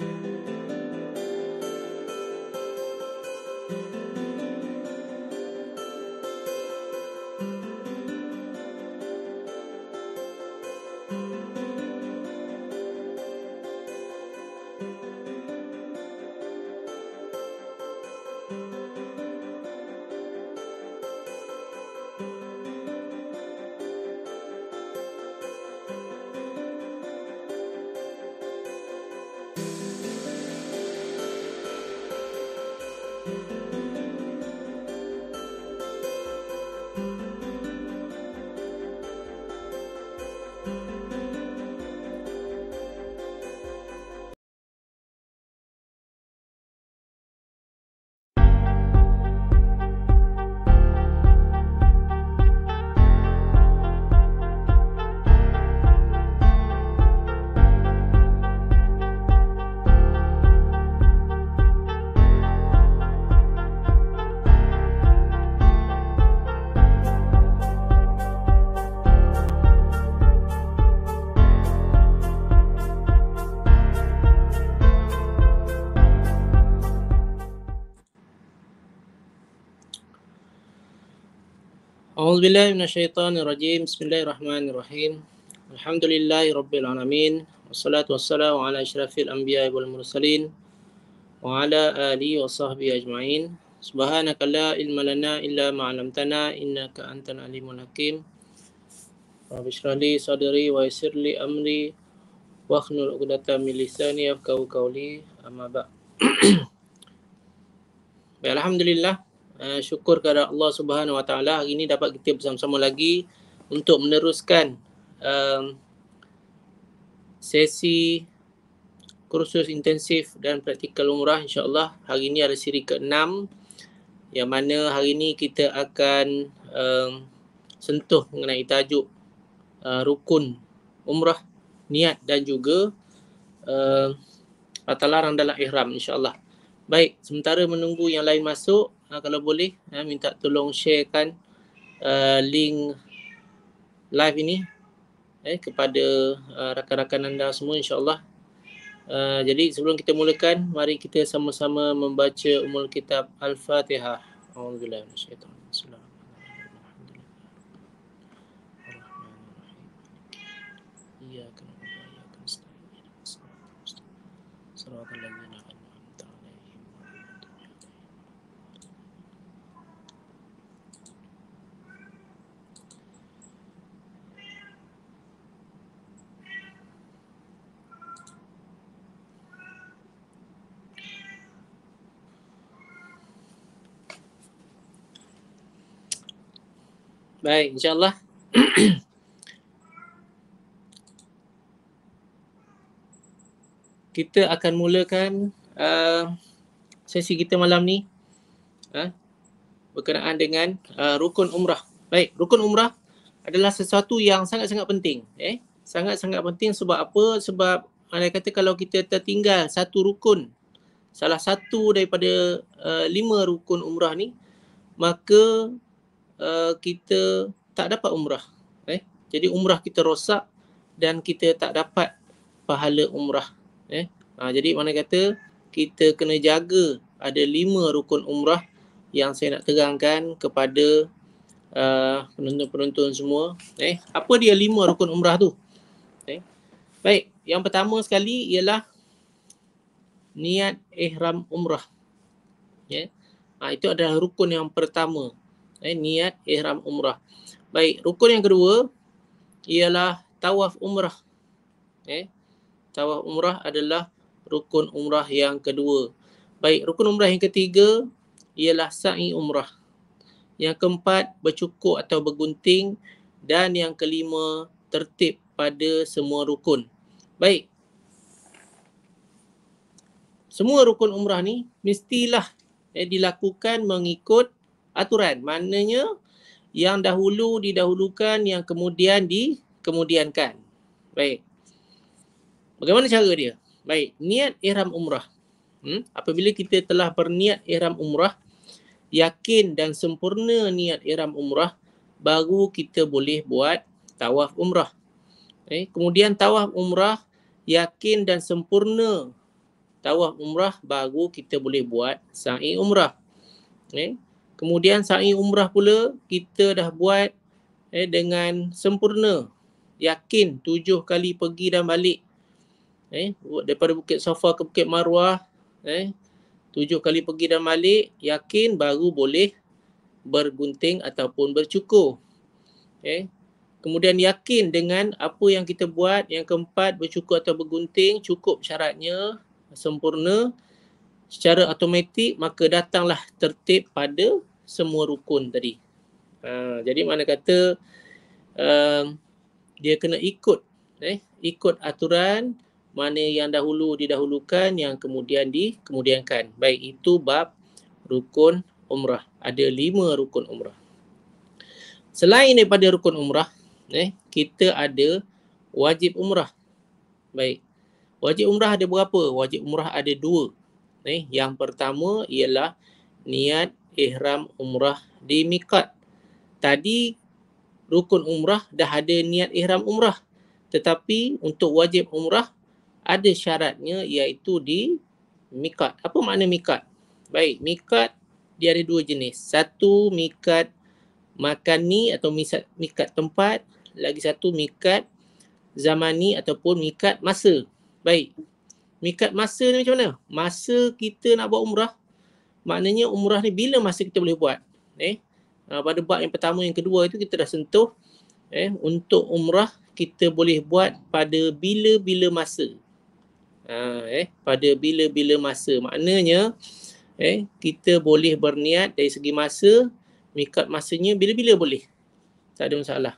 Thank you. أعوذ بالله من الشيطان الرجيم بسم الله الرحمن الرحيم الحمد لله رب العالمين والصلاة والسلام على أشرف الأنبياء والمرسلين وعلى آله وصحبه أجمعين سبحانك لا علم لنا إلا ما علمتنا إنك أنت العليم الحكيم رب اشرح لي صدري ويسر لي أمري واخنل عقدة من لساني يفقهوا قولي أما بعد الحمد لله Eh, syukur kepada Allah Subhanahu Wa Taala hari ini dapat kita bersama-sama lagi untuk meneruskan um, sesi kursus intensif dan praktikal umrah insya-Allah. Hari ini ada siri ke-6 yang mana hari ini kita akan um, sentuh mengenai tajuk uh, rukun umrah niat dan juga uh, atau larang dalam ihram Insya Allah. Baik, sementara menunggu yang lain masuk, uh, kalau boleh uh, minta tolong sharekan uh, link live ini eh kepada uh, rakan-rakan anda semua insyaallah. Uh, jadi sebelum kita mulakan mari kita sama-sama membaca umul kitab Al-Fatihah. Alhamdulillah. Baik, insyaAllah. kita akan mulakan uh, sesi kita malam ni uh, berkenaan dengan uh, rukun umrah. Baik, rukun umrah adalah sesuatu yang sangat-sangat penting. Eh? Sangat-sangat penting sebab apa? Sebab ada kata kalau kita tertinggal satu rukun, salah satu daripada uh, lima rukun umrah ni, maka Uh, kita tak dapat umrah eh jadi umrah kita rosak dan kita tak dapat pahala umrah eh ha, jadi mana kata kita kena jaga ada lima rukun umrah yang saya nak terangkan kepada uh, penonton-penonton semua eh apa dia lima rukun umrah tu eh baik yang pertama sekali ialah niat ihram umrah ya yeah. ha, itu adalah rukun yang pertama eh, niat ihram umrah. Baik, rukun yang kedua ialah tawaf umrah. Eh, tawaf umrah adalah rukun umrah yang kedua. Baik, rukun umrah yang ketiga ialah sa'i umrah. Yang keempat, bercukur atau bergunting. Dan yang kelima, tertib pada semua rukun. Baik, semua rukun umrah ni mestilah eh, dilakukan mengikut aturan maknanya yang dahulu didahulukan yang kemudian dikemudiankan. baik bagaimana cara dia baik niat ihram umrah hmm? apabila kita telah berniat ihram umrah yakin dan sempurna niat ihram umrah baru kita boleh buat tawaf umrah eh? kemudian tawaf umrah yakin dan sempurna tawaf umrah baru kita boleh buat sa'i umrah okay. Eh, Kemudian sa'i umrah pula kita dah buat eh, dengan sempurna. Yakin tujuh kali pergi dan balik. Eh, daripada Bukit Safa ke Bukit Marwah. Eh, tujuh kali pergi dan balik. Yakin baru boleh bergunting ataupun bercukur. Eh, kemudian yakin dengan apa yang kita buat. Yang keempat bercukur atau bergunting cukup syaratnya sempurna secara automatik maka datanglah tertib pada semua rukun tadi. Ha, jadi mana kata uh, dia kena ikut eh ikut aturan mana yang dahulu didahulukan yang kemudian dikemudiankan. Baik itu bab rukun umrah. Ada lima rukun umrah. Selain daripada rukun umrah, eh, kita ada wajib umrah. Baik. Wajib umrah ada berapa? Wajib umrah ada dua. Eh, yang pertama ialah niat ihram umrah di mikat. Tadi rukun umrah dah ada niat ihram umrah. Tetapi untuk wajib umrah ada syaratnya iaitu di mikat. Apa makna mikat? Baik, mikat dia ada dua jenis. Satu mikat makan ni atau mikat tempat. Lagi satu mikat zamani ataupun mikat masa. Baik, mikat masa ni macam mana? Masa kita nak buat umrah, maknanya umrah ni bila masa kita boleh buat? Eh, ah, pada bab yang pertama, yang kedua itu kita dah sentuh eh, untuk umrah kita boleh buat pada bila-bila masa. Ha, eh, pada bila-bila masa. Maknanya eh, kita boleh berniat dari segi masa, mikat masanya bila-bila boleh. Tak ada masalah.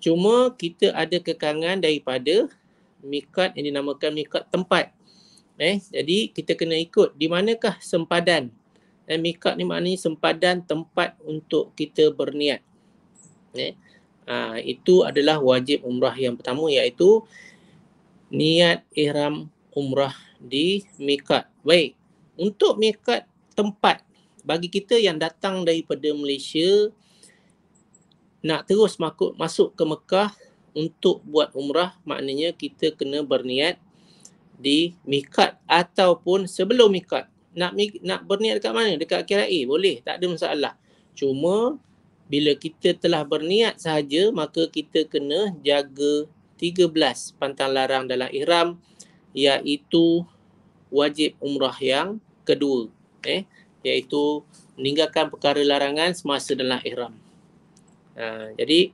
Cuma kita ada kekangan daripada mikat yang dinamakan mikat tempat. Eh, jadi kita kena ikut di manakah sempadan. Eh, mikat ni maknanya sempadan tempat untuk kita berniat. Eh, aa, ha, itu adalah wajib umrah yang pertama iaitu niat ihram umrah di mikat. Baik, untuk mikat tempat bagi kita yang datang daripada Malaysia nak terus masuk ke Mekah untuk buat umrah maknanya kita kena berniat di mikat ataupun sebelum mikat. Nak nak berniat dekat mana? Dekat kirai eh, boleh, tak ada masalah. Cuma bila kita telah berniat sahaja, maka kita kena jaga 13 pantang larang dalam ihram iaitu wajib umrah yang kedua. Eh, iaitu meninggalkan perkara larangan semasa dalam ihram. Ha, jadi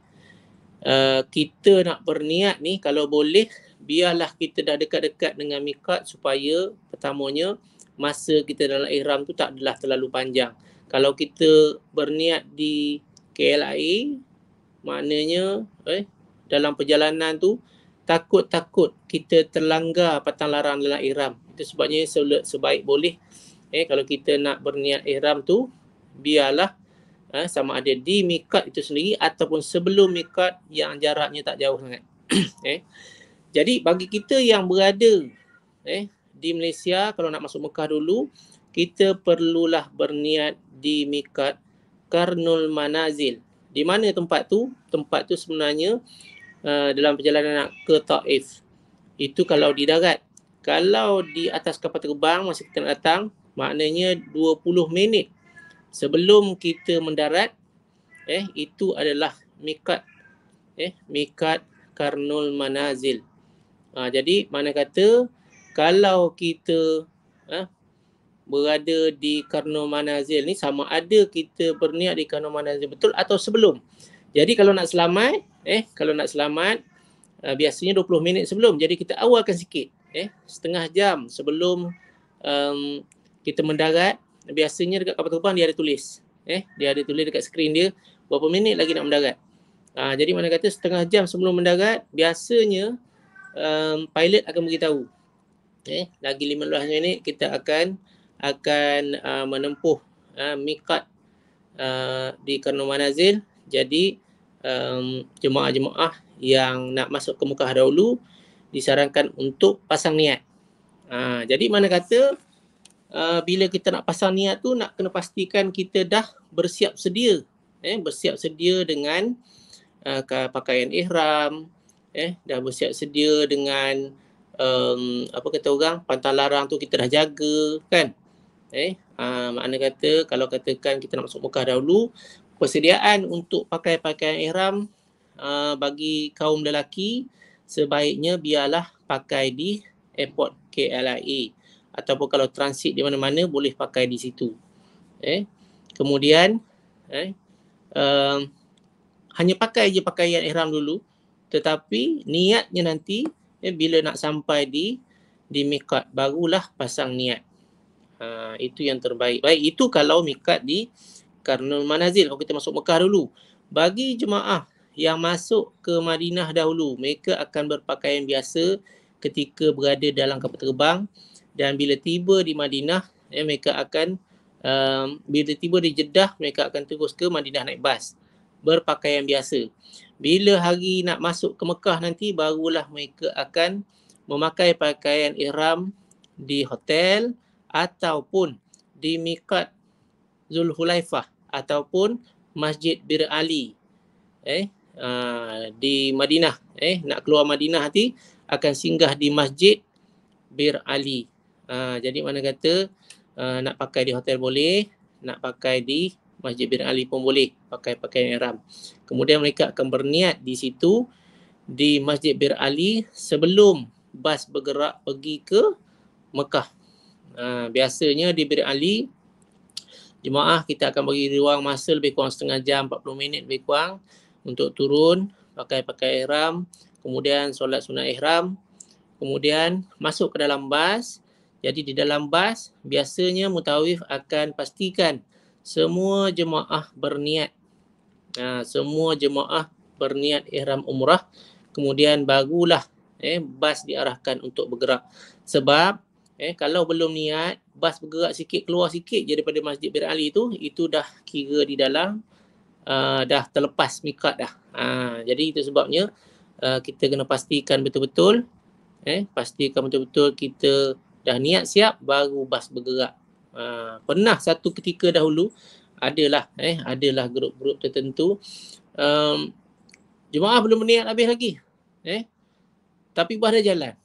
uh, kita nak berniat ni kalau boleh biarlah kita dah dekat-dekat dengan mikat supaya pertamanya masa kita dalam ihram tu tak adalah terlalu panjang. Kalau kita berniat di KLIA maknanya eh dalam perjalanan tu takut-takut kita terlanggar patang larang dalam ihram. Itu sebabnya sebaik boleh eh kalau kita nak berniat ihram tu biarlah eh, sama ada di mikat itu sendiri ataupun sebelum mikat yang jaraknya tak jauh sangat. Okay. Eh, jadi bagi kita yang berada eh di Malaysia kalau nak masuk Mekah dulu, kita perlulah berniat di Mikat Karnul Manazil. Di mana tempat tu? Tempat tu sebenarnya uh, dalam perjalanan nak ke Taif. Itu kalau di darat. Kalau di atas kapal terbang masa kita nak datang, maknanya 20 minit sebelum kita mendarat eh itu adalah mikat eh mikat karnul manazil Ha, jadi mana kata kalau kita ha, berada di Karno Manazil ni sama ada kita berniat di Karno Manazil betul atau sebelum. Jadi kalau nak selamat, eh kalau nak selamat uh, biasanya 20 minit sebelum. Jadi kita awalkan sikit, eh setengah jam sebelum um, kita mendarat. Biasanya dekat kapal terbang dia ada tulis. Eh dia ada tulis dekat skrin dia berapa minit lagi nak mendarat. Uh, jadi mana kata setengah jam sebelum mendarat biasanya um, pilot akan beritahu okay, eh, lagi 15 minit kita akan akan uh, menempuh uh, mikat uh, di Karno Manazil jadi um, jemaah-jemaah yang nak masuk ke Mekah dahulu disarankan untuk pasang niat uh, jadi mana kata uh, bila kita nak pasang niat tu nak kena pastikan kita dah bersiap sedia eh, bersiap sedia dengan uh, pakaian ihram eh dah bersiap sedia dengan um, apa kata orang pantang larang tu kita dah jaga kan eh uh, makna kata kalau katakan kita nak masuk Mekah dahulu persediaan untuk pakai pakaian ihram uh, bagi kaum lelaki sebaiknya biarlah pakai di airport KLIA ataupun kalau transit di mana-mana boleh pakai di situ eh kemudian eh um, hanya pakai je pakaian ihram dulu tetapi niatnya nanti eh, bila nak sampai di di mikat barulah pasang niat. Uh, itu yang terbaik. Baik, itu kalau mikat di Karnul Manazil. Kalau kita masuk Mekah dulu. Bagi jemaah yang masuk ke Madinah dahulu, mereka akan berpakaian biasa ketika berada dalam kapal terbang dan bila tiba di Madinah, eh, mereka akan um, bila tiba di Jeddah, mereka akan terus ke Madinah naik bas. Berpakaian biasa bila hari nak masuk ke Mekah nanti barulah mereka akan memakai pakaian ihram di hotel ataupun di Mikat Zulhulaifah ataupun Masjid Bir Ali eh uh, di Madinah eh nak keluar Madinah nanti akan singgah di Masjid Bir Ali. Uh, jadi mana kata uh, nak pakai di hotel boleh, nak pakai di Masjid bin Ali pun boleh pakai pakaian ihram. Kemudian mereka akan berniat di situ di Masjid Bir Ali sebelum bas bergerak pergi ke Mekah. Ha, biasanya di Bir Ali jemaah kita akan bagi ruang masa lebih kurang setengah jam 40 minit lebih kurang untuk turun pakai pakai ihram, kemudian solat sunat ihram, kemudian masuk ke dalam bas. Jadi di dalam bas biasanya mutawif akan pastikan semua jemaah berniat ha, semua jemaah berniat ihram umrah kemudian barulah eh bas diarahkan untuk bergerak sebab eh kalau belum niat bas bergerak sikit keluar sikit je daripada Masjid Bir Ali tu itu dah kira di dalam uh, dah terlepas mikat dah. Ha, jadi itu sebabnya uh, kita kena pastikan betul-betul eh pastikan betul-betul kita dah niat siap baru bas bergerak Ah, pernah satu ketika dahulu adalah eh adalah grup-grup tertentu um, jemaah belum berniat habis lagi eh tapi bas dah jalan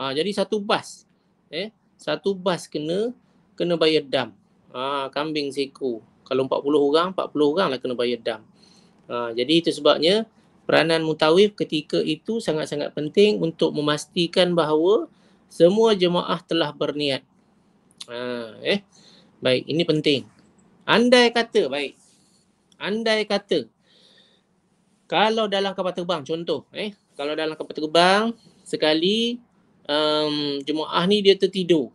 ha, jadi satu bas eh satu bas kena kena bayar dam ha, kambing seko kalau 40 orang 40 orang lah kena bayar dam ha, jadi itu sebabnya peranan mutawif ketika itu sangat-sangat penting untuk memastikan bahawa semua jemaah telah berniat Ha, eh. Baik, ini penting. Andai kata, baik. Andai kata kalau dalam kapal terbang contoh, eh, kalau dalam kapal terbang sekali um, jemaah ni dia tertidur.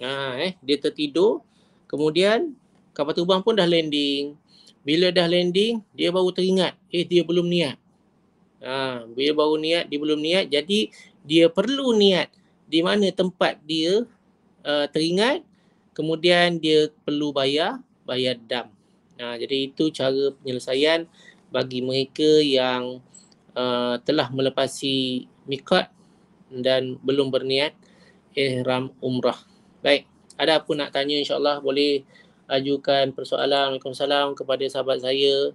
Ha, eh, dia tertidur. Kemudian kapal terbang pun dah landing. Bila dah landing, dia baru teringat, eh dia belum niat. Ha, bila baru niat, dia belum niat. Jadi dia perlu niat di mana tempat dia uh, teringat kemudian dia perlu bayar bayar dam. Nah, jadi itu cara penyelesaian bagi mereka yang uh, telah melepasi mikot dan belum berniat ihram umrah. Baik, ada apa nak tanya Insyaallah boleh ajukan persoalan Waalaikumsalam kepada sahabat saya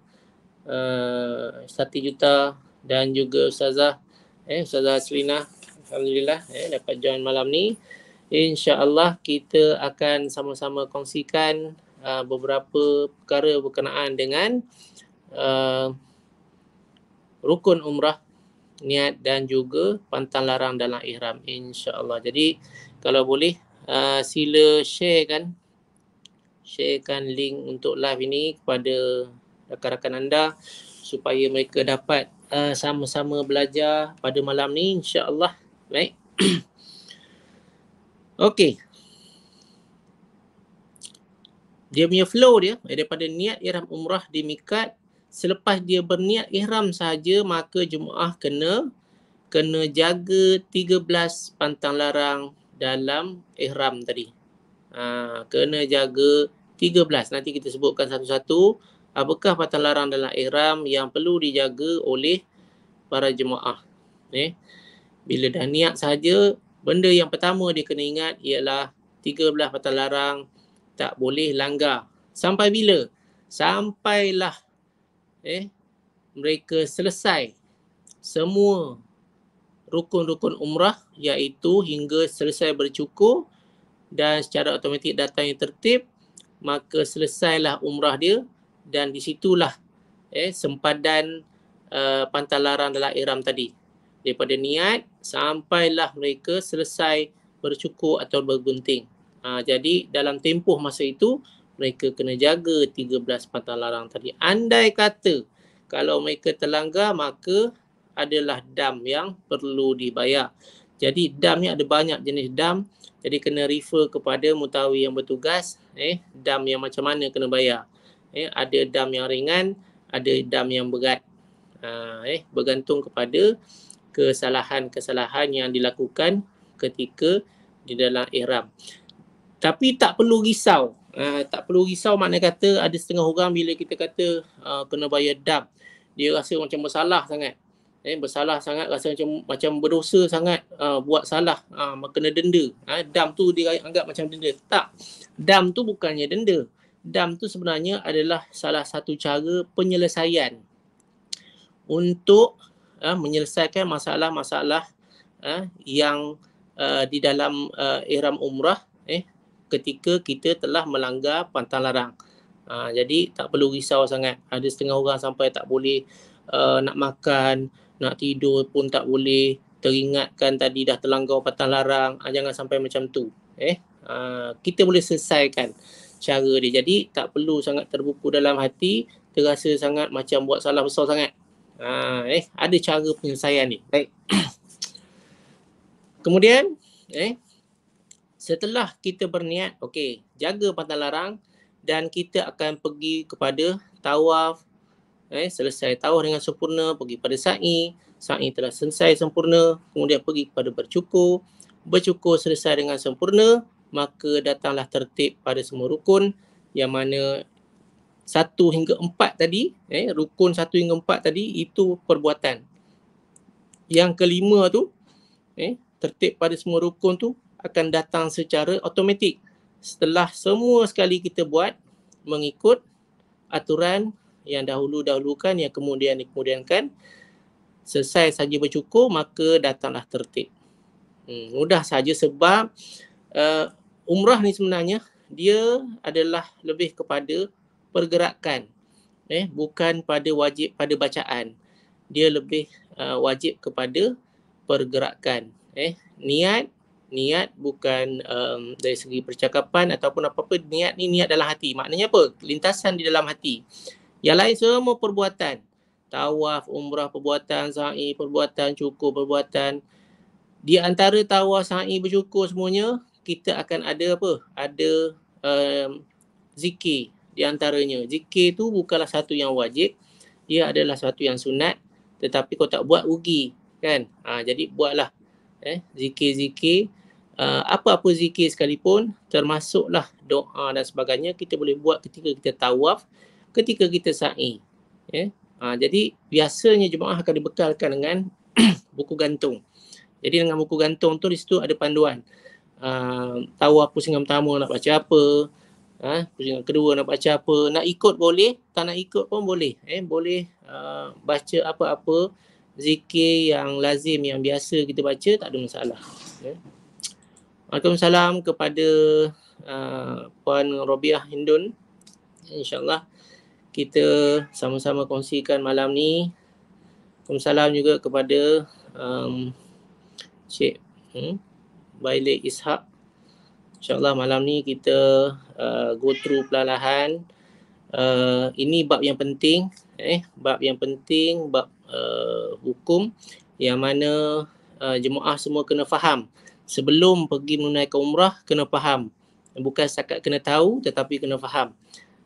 uh, Sati Juta dan juga Ustazah eh Ustazah Selina. Alhamdulillah eh dapat join malam ni. InsyaAllah kita akan sama-sama kongsikan uh, beberapa perkara berkenaan dengan uh, rukun umrah, niat dan juga pantang larang dalam ihram. InsyaAllah. Jadi kalau boleh uh, sila kan, sharekan link untuk live ini kepada rakan-rakan anda supaya mereka dapat uh, sama-sama belajar pada malam ni insyaallah baik right? Okey. Dia punya flow dia eh, daripada niat ihram umrah di Mekah selepas dia berniat ihram saja maka jemaah kena kena jaga 13 pantang larang dalam ihram tadi. Ha, kena jaga 13. Nanti kita sebutkan satu-satu apakah pantang larang dalam ihram yang perlu dijaga oleh para jemaah. Eh, bila dah niat saja benda yang pertama dia kena ingat ialah 13 patah larang tak boleh langgar. Sampai bila? Sampailah eh mereka selesai semua rukun-rukun umrah iaitu hingga selesai bercukur dan secara automatik datangnya tertib maka selesailah umrah dia dan disitulah eh sempadan uh, eh, pantalaran dalam ihram tadi daripada niat sampailah mereka selesai bercukur atau bergunting. Ha, jadi dalam tempoh masa itu mereka kena jaga 13 patah larang tadi. Andai kata kalau mereka terlanggar maka adalah dam yang perlu dibayar. Jadi dam ni ada banyak jenis dam. Jadi kena refer kepada mutawi yang bertugas eh dam yang macam mana kena bayar. Eh ada dam yang ringan, ada dam yang berat. Ha, eh bergantung kepada kesalahan-kesalahan yang dilakukan ketika di dalam ihram. Tapi tak perlu risau. Uh, tak perlu risau makna kata ada setengah orang bila kita kata uh, kena bayar dam. Dia rasa macam bersalah sangat. Eh, bersalah sangat, rasa macam macam berdosa sangat uh, buat salah. Uh, kena denda. Uh, dam tu dia anggap macam denda. Tak. Dam tu bukannya denda. Dam tu sebenarnya adalah salah satu cara penyelesaian untuk uh, menyelesaikan masalah-masalah uh, yang uh, di dalam uh, ihram umrah eh ketika kita telah melanggar pantang larang. Uh, jadi tak perlu risau sangat. Ada setengah orang sampai tak boleh uh, nak makan, nak tidur pun tak boleh teringatkan tadi dah terlanggar pantang larang. Uh, jangan sampai macam tu. Eh uh, kita boleh selesaikan cara dia. Jadi tak perlu sangat terbuku dalam hati, terasa sangat macam buat salah besar sangat. Ha, eh, ada cara penyelesaian ni. Baik. Kemudian, eh, setelah kita berniat, okey, jaga pantang larang dan kita akan pergi kepada tawaf. Eh, selesai tawaf dengan sempurna, pergi pada sa'i. Sa'i telah selesai sempurna. Kemudian pergi kepada bercukur. Bercukur selesai dengan sempurna. Maka datanglah tertib pada semua rukun yang mana satu hingga empat tadi, eh, rukun satu hingga empat tadi itu perbuatan. Yang kelima tu, eh, tertib pada semua rukun tu akan datang secara automatik. Setelah semua sekali kita buat mengikut aturan yang dahulu-dahulukan, yang kemudian dikemudiankan, selesai saja bercukur, maka datanglah tertib. Hmm, mudah saja sebab uh, umrah ni sebenarnya dia adalah lebih kepada pergerakan eh bukan pada wajib pada bacaan dia lebih uh, wajib kepada pergerakan eh niat niat bukan um, dari segi percakapan ataupun apa-apa niat ni niat dalam hati maknanya apa lintasan di dalam hati yang lain semua perbuatan tawaf umrah perbuatan sa'i perbuatan cukur perbuatan di antara tawaf sa'i bercukur semuanya kita akan ada apa ada um, zikir di antaranya zikir tu bukanlah satu yang wajib ia adalah satu yang sunat tetapi kau tak buat rugi kan ha, jadi buatlah eh zikir-zikir uh, apa-apa zikir sekalipun termasuklah doa dan sebagainya kita boleh buat ketika kita tawaf ketika kita sa'i eh ha, jadi biasanya jemaah akan dibekalkan dengan buku gantung jadi dengan buku gantung tu di situ ada panduan uh, tawaf pusingan tamu nak baca apa ha, kedua nak baca apa nak ikut boleh tak nak ikut pun boleh eh boleh uh, baca apa-apa zikir yang lazim yang biasa kita baca tak ada masalah eh. Waalaikumsalam kepada uh, puan Robiah Hindun insyaallah kita sama-sama kongsikan malam ni Waalaikumsalam juga kepada um, Cik hmm, Bailik Ishak InsyaAllah malam ni kita uh, go through perlahan-lahan uh, ini bab yang penting eh bab yang penting bab uh, hukum yang mana uh, jemaah semua kena faham sebelum pergi menunaikan umrah kena faham bukan setakat kena tahu tetapi kena faham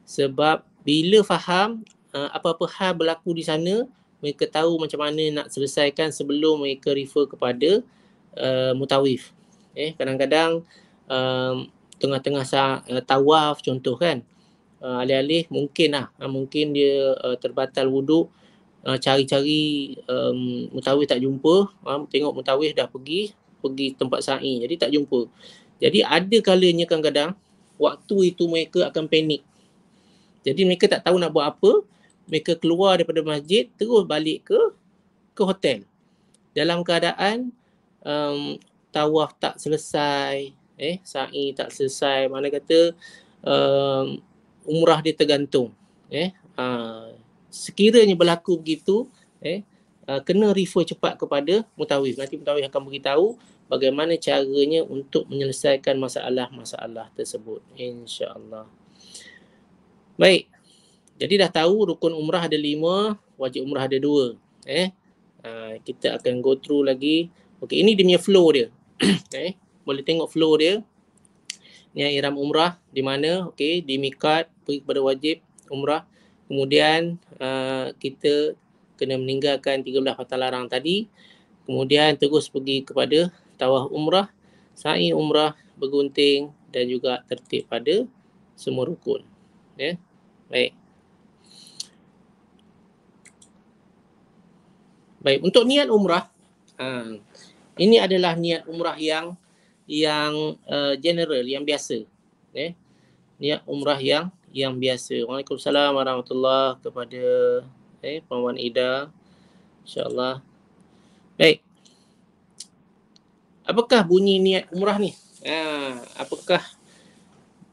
sebab bila faham uh, apa-apa hal berlaku di sana mereka tahu macam mana nak selesaikan sebelum mereka refer kepada uh, mutawif eh kadang-kadang um, tengah-tengah sa, uh, tawaf contoh kan uh, alih-alih mungkin lah uh, mungkin dia uh, terbatal wuduk uh, cari-cari um, mutawif tak jumpa uh, tengok mutawif dah pergi pergi tempat sa'i jadi tak jumpa jadi ada kalanya kadang-kadang waktu itu mereka akan panik jadi mereka tak tahu nak buat apa mereka keluar daripada masjid terus balik ke ke hotel dalam keadaan um, tawaf tak selesai eh sa'i tak selesai mana kata uh, umrah dia tergantung eh uh, sekiranya berlaku begitu eh uh, kena refer cepat kepada mutawif nanti mutawif akan beritahu bagaimana caranya untuk menyelesaikan masalah-masalah tersebut insyaallah baik jadi dah tahu rukun umrah ada lima, wajib umrah ada dua. Eh, uh, kita akan go through lagi. Okey, ini dia punya flow dia. okay. Eh, boleh tengok flow dia ni ihram umrah di mana okey di mikat pergi kepada wajib umrah kemudian uh, kita kena meninggalkan 13 kata larang tadi kemudian terus pergi kepada tawah umrah sa'i umrah bergunting dan juga tertib pada semua rukun ya yeah. baik baik untuk niat umrah uh, ini adalah niat umrah yang yang uh, general yang biasa eh niat umrah yang yang biasa Waalaikumsalam warahmatullahi kepada eh puan Ida insyaallah baik apakah bunyi niat umrah ni ha apakah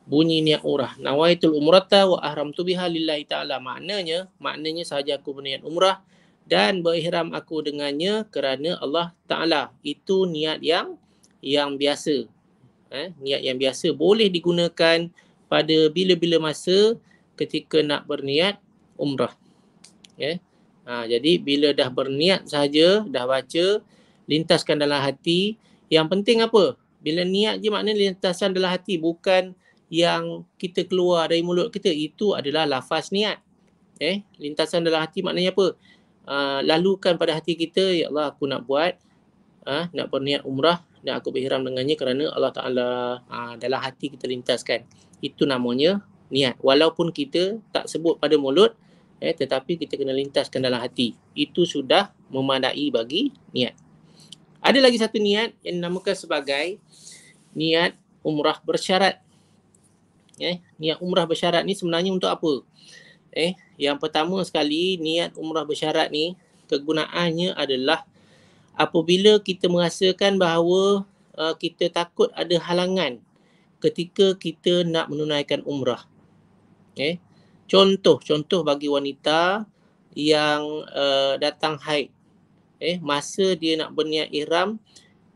bunyi niat umrah nawaitul umrata wa ahramtu biha lillahi taala maknanya maknanya sahaja aku berniat umrah dan berihram aku dengannya kerana Allah Ta'ala. Itu niat yang yang biasa eh niat yang biasa boleh digunakan pada bila-bila masa ketika nak berniat umrah eh ha, jadi bila dah berniat saja dah baca lintaskan dalam hati yang penting apa bila niat je maknanya lintasan dalam hati bukan yang kita keluar dari mulut kita itu adalah lafaz niat eh lintasan dalam hati maknanya apa Uh, lalukan pada hati kita ya Allah aku nak buat uh, nak berniat umrah dan aku berhiram dengannya kerana Allah Ta'ala ha, dalam hati kita lintaskan. Itu namanya niat. Walaupun kita tak sebut pada mulut, eh, tetapi kita kena lintaskan dalam hati. Itu sudah memadai bagi niat. Ada lagi satu niat yang dinamakan sebagai niat umrah bersyarat. Eh, niat umrah bersyarat ni sebenarnya untuk apa? Eh, yang pertama sekali niat umrah bersyarat ni kegunaannya adalah apabila kita merasakan bahawa uh, kita takut ada halangan ketika kita nak menunaikan umrah. Okay. Eh, contoh, contoh bagi wanita yang uh, datang haid. Eh, masa dia nak berniat ihram,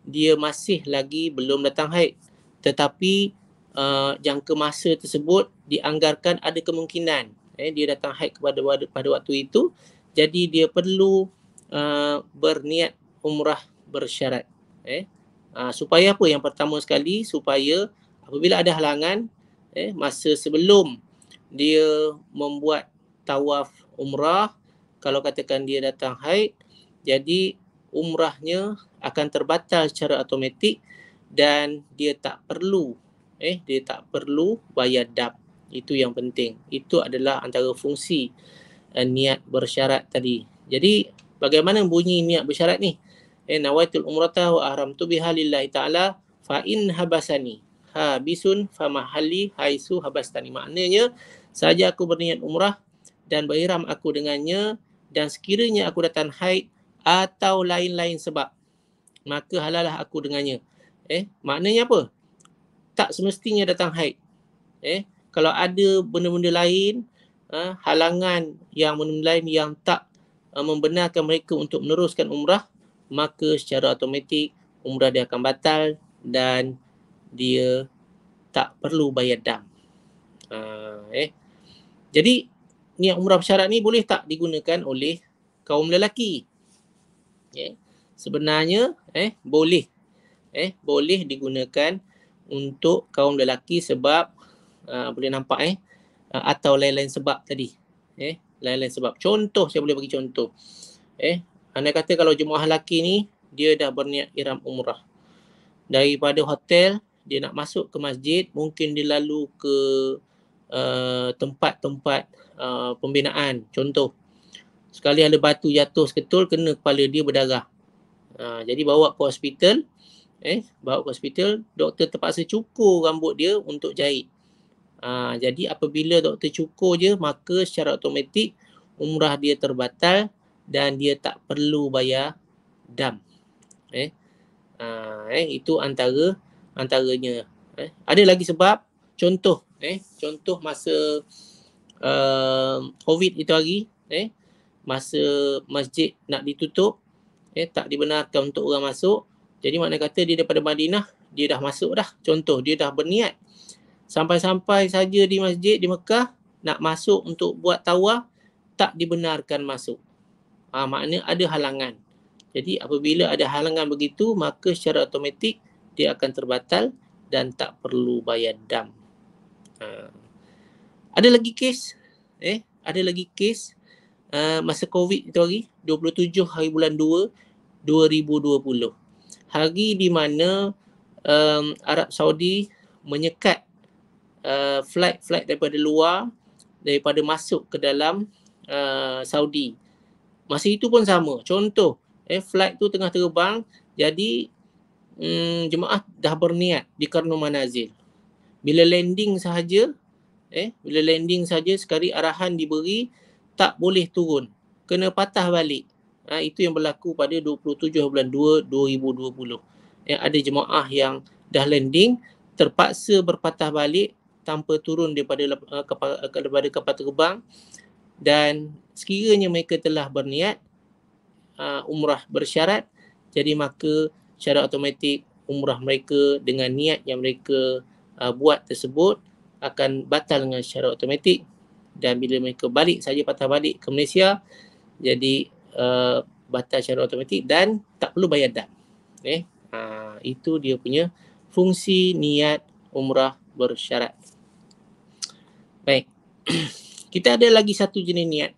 dia masih lagi belum datang haid. Tetapi uh, jangka masa tersebut dianggarkan ada kemungkinan eh, dia datang haid kepada pada waktu itu. Jadi dia perlu uh, berniat umrah bersyarat eh ha, supaya apa yang pertama sekali supaya apabila ada halangan eh masa sebelum dia membuat tawaf umrah kalau katakan dia datang haid jadi umrahnya akan terbatal secara automatik dan dia tak perlu eh dia tak perlu bayar dap itu yang penting itu adalah antara fungsi eh, niat bersyarat tadi jadi bagaimana bunyi niat bersyarat ni eh nawaitul umrata wa ahramtu biha lillahi ta'ala fa in habasani habisun fa mahalli haisu habastani maknanya saja aku berniat umrah dan berihram aku dengannya dan sekiranya aku datang haid atau lain-lain sebab maka halalah aku dengannya eh maknanya apa tak semestinya datang haid eh kalau ada benda-benda lain eh, halangan yang benda-benda lain yang tak ha, membenarkan mereka untuk meneruskan umrah maka secara automatik umrah dia akan batal dan dia tak perlu bayar dam. Uh, eh. Jadi niat umrah syarat ni boleh tak digunakan oleh kaum lelaki? Eh. Sebenarnya eh boleh. Eh boleh digunakan untuk kaum lelaki sebab uh, boleh nampak eh uh, atau lain-lain sebab tadi. Eh lain-lain sebab. Contoh saya boleh bagi contoh. Eh anda kata kalau jemaah lelaki ni dia dah berniat iram umrah. Daripada hotel dia nak masuk ke masjid mungkin dia lalu ke eh, tempat-tempat uh, pembinaan. Contoh sekali ada batu jatuh seketul kena kepala dia berdarah. Uh, jadi bawa ke hospital eh bawa ke hospital doktor terpaksa cukur rambut dia untuk jahit. Uh, jadi apabila doktor cukur je maka secara automatik umrah dia terbatal dan dia tak perlu bayar dam. Eh, uh, eh itu antara antaranya. Eh, ada lagi sebab contoh eh contoh masa uh, COVID itu lagi. eh masa masjid nak ditutup eh tak dibenarkan untuk orang masuk. Jadi makna kata dia daripada Madinah dia dah masuk dah. Contoh dia dah berniat sampai-sampai saja di masjid di Mekah nak masuk untuk buat tawaf tak dibenarkan masuk. Uh, ha, maknanya ada halangan. Jadi apabila ada halangan begitu, maka secara automatik dia akan terbatal dan tak perlu bayar dam. Uh, ada lagi kes? Eh, ada lagi kes uh, masa COVID itu hari 27 hari bulan 2 2020. Hari di mana um, Arab Saudi menyekat uh, flight-flight daripada luar daripada masuk ke dalam uh, Saudi masa itu pun sama. Contoh, eh, flight tu tengah terbang, jadi hmm, jemaah dah berniat di Karno Manazil. Bila landing sahaja, eh, bila landing sahaja, sekali arahan diberi, tak boleh turun. Kena patah balik. Ha, itu yang berlaku pada 27 bulan 2 2020. Eh, ada jemaah yang dah landing, terpaksa berpatah balik tanpa turun daripada uh, eh, kepala, eh, daripada kapal terbang dan sekiranya mereka telah berniat uh, umrah bersyarat jadi maka secara automatik umrah mereka dengan niat yang mereka uh, buat tersebut akan batal dengan secara automatik dan bila mereka balik saja patah balik ke Malaysia jadi uh, batal secara automatik dan tak perlu bayar dam eh uh, itu dia punya fungsi niat umrah bersyarat baik Kita ada lagi satu jenis niat.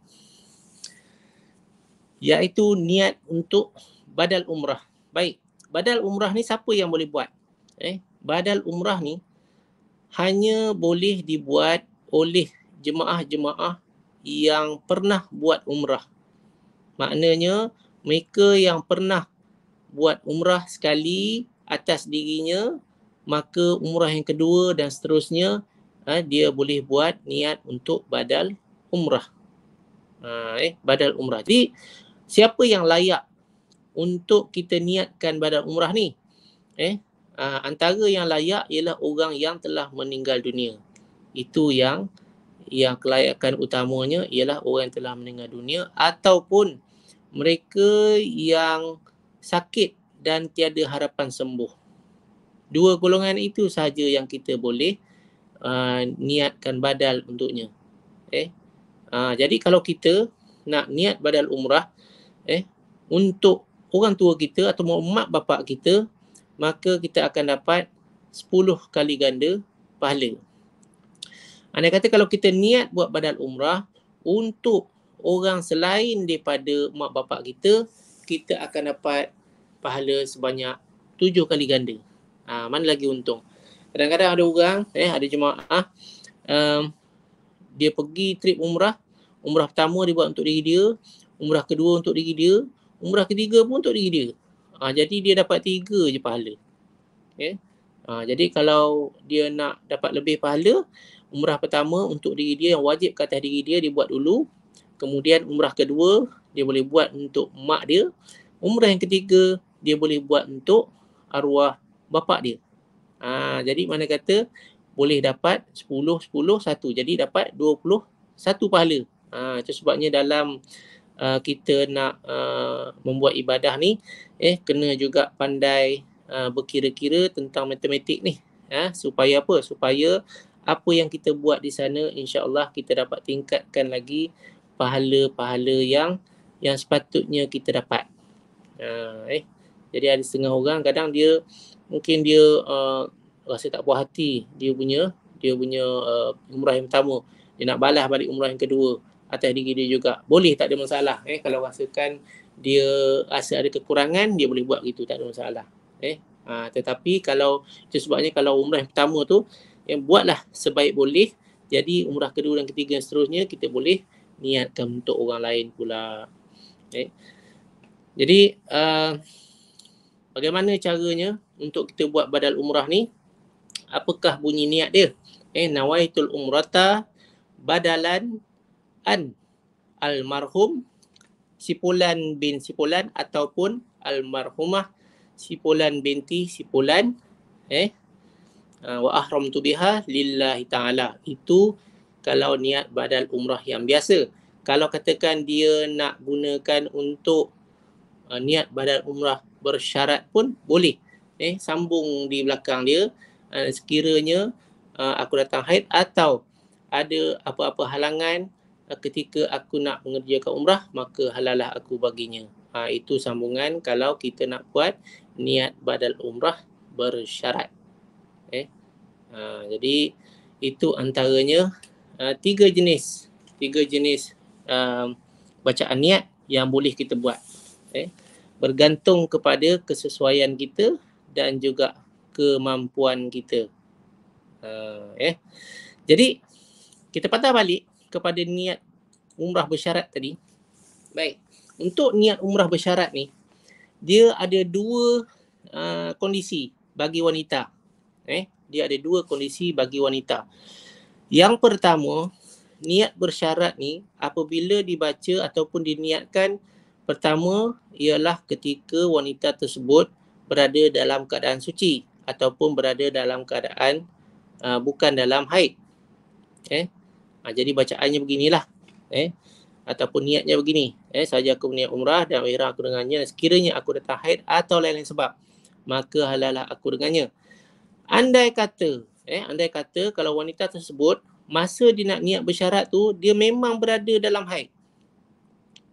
Iaitu niat untuk badal umrah. Baik, badal umrah ni siapa yang boleh buat? Eh, badal umrah ni hanya boleh dibuat oleh jemaah-jemaah yang pernah buat umrah. Maknanya mereka yang pernah buat umrah sekali atas dirinya maka umrah yang kedua dan seterusnya ha, dia boleh buat niat untuk badal umrah. Ha, eh, badal umrah. Jadi, siapa yang layak untuk kita niatkan badal umrah ni? Eh, ha, antara yang layak ialah orang yang telah meninggal dunia. Itu yang yang kelayakan utamanya ialah orang yang telah meninggal dunia ataupun mereka yang sakit dan tiada harapan sembuh. Dua golongan itu sahaja yang kita boleh uh, niatkan badal untuknya. Eh, uh, jadi kalau kita nak niat badal umrah, eh, untuk orang tua kita atau mak bapak kita, maka kita akan dapat 10 kali ganda pahala. Anda kata kalau kita niat buat badal umrah untuk orang selain daripada mak bapak kita, kita akan dapat pahala sebanyak 7 kali ganda. Ha, mana lagi untung? kadang-kadang ada orang eh ada jemaah um, dia pergi trip umrah umrah pertama dia buat untuk diri dia umrah kedua untuk diri dia umrah ketiga pun untuk diri dia ha, jadi dia dapat tiga je pahala okay. ha, ah, jadi kalau dia nak dapat lebih pahala umrah pertama untuk diri dia yang wajib kata diri dia dia buat dulu kemudian umrah kedua dia boleh buat untuk mak dia umrah yang ketiga dia boleh buat untuk arwah bapak dia Ha, jadi mana kata boleh dapat 10, 10, 1. Jadi dapat 21 pahala. Ha, itu sebabnya dalam uh, kita nak uh, membuat ibadah ni, eh, kena juga pandai uh, berkira-kira tentang matematik ni. Ha, supaya apa? Supaya apa yang kita buat di sana, insya Allah kita dapat tingkatkan lagi pahala-pahala yang yang sepatutnya kita dapat. Ha, eh. Jadi ada setengah orang kadang dia uh, mungkin dia uh, rasa tak puas hati dia punya dia punya uh, umrah yang pertama dia nak balas balik umrah yang kedua atas diri dia juga boleh tak ada masalah eh kalau rasakan dia rasa ada kekurangan dia boleh buat gitu tak ada masalah eh uh, tetapi kalau itu sebabnya kalau umrah yang pertama tu yang eh, buatlah sebaik boleh jadi umrah kedua dan ketiga dan seterusnya kita boleh niatkan untuk orang lain pula eh jadi uh, bagaimana caranya untuk kita buat badal umrah ni apakah bunyi niat dia eh nawaitul umrata badalan an almarhum sipulan bin sipulan ataupun almarhumah sipulan binti sipulan eh ah, wa ahram tu biha lillahi taala itu kalau niat badal umrah yang biasa kalau katakan dia nak gunakan untuk uh, niat badal umrah bersyarat pun boleh eh sambung di belakang dia uh, sekiranya uh, aku datang haid atau ada apa-apa halangan uh, ketika aku nak mengerjakan umrah maka halalah aku baginya ha uh, itu sambungan kalau kita nak buat niat badal umrah bersyarat eh uh, jadi itu antaranya uh, tiga jenis tiga jenis uh, bacaan niat yang boleh kita buat eh bergantung kepada kesesuaian kita dan juga kemampuan kita. Uh, eh. Jadi kita patah balik kepada niat umrah bersyarat tadi. Baik. Untuk niat umrah bersyarat ni dia ada dua uh, kondisi bagi wanita. Eh, dia ada dua kondisi bagi wanita. Yang pertama, niat bersyarat ni apabila dibaca ataupun diniatkan pertama ialah ketika wanita tersebut berada dalam keadaan suci ataupun berada dalam keadaan uh, bukan dalam haid. Eh? Ha, jadi bacaannya beginilah. Eh? Ataupun niatnya begini. Eh? Saja aku berniat umrah dan wira aku dengannya. Sekiranya aku datang haid atau lain-lain sebab, maka halalah aku dengannya. Andai kata, eh, andai kata kalau wanita tersebut masa dia nak niat bersyarat tu, dia memang berada dalam haid.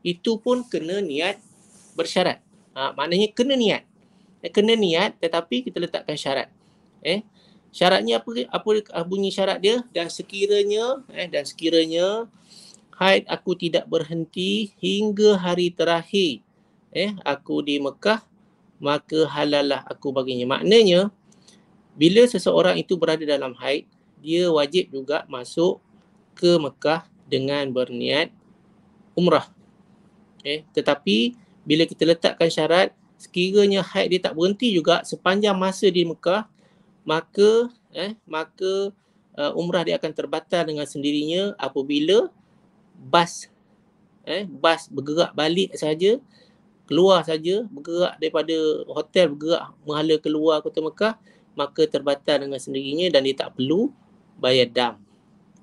Itu pun kena niat bersyarat. Ha, maknanya kena niat eh, kena niat tetapi kita letakkan syarat eh syaratnya apa apa bunyi syarat dia dan sekiranya eh dan sekiranya haid aku tidak berhenti hingga hari terakhir eh aku di Mekah maka halalah aku baginya maknanya bila seseorang itu berada dalam haid dia wajib juga masuk ke Mekah dengan berniat umrah eh tetapi bila kita letakkan syarat sekiranya haid dia tak berhenti juga sepanjang masa di Mekah maka eh maka uh, umrah dia akan terbatal dengan sendirinya apabila bas eh bas bergerak balik saja keluar saja bergerak daripada hotel bergerak menghala keluar kota Mekah maka terbatal dengan sendirinya dan dia tak perlu bayar dam.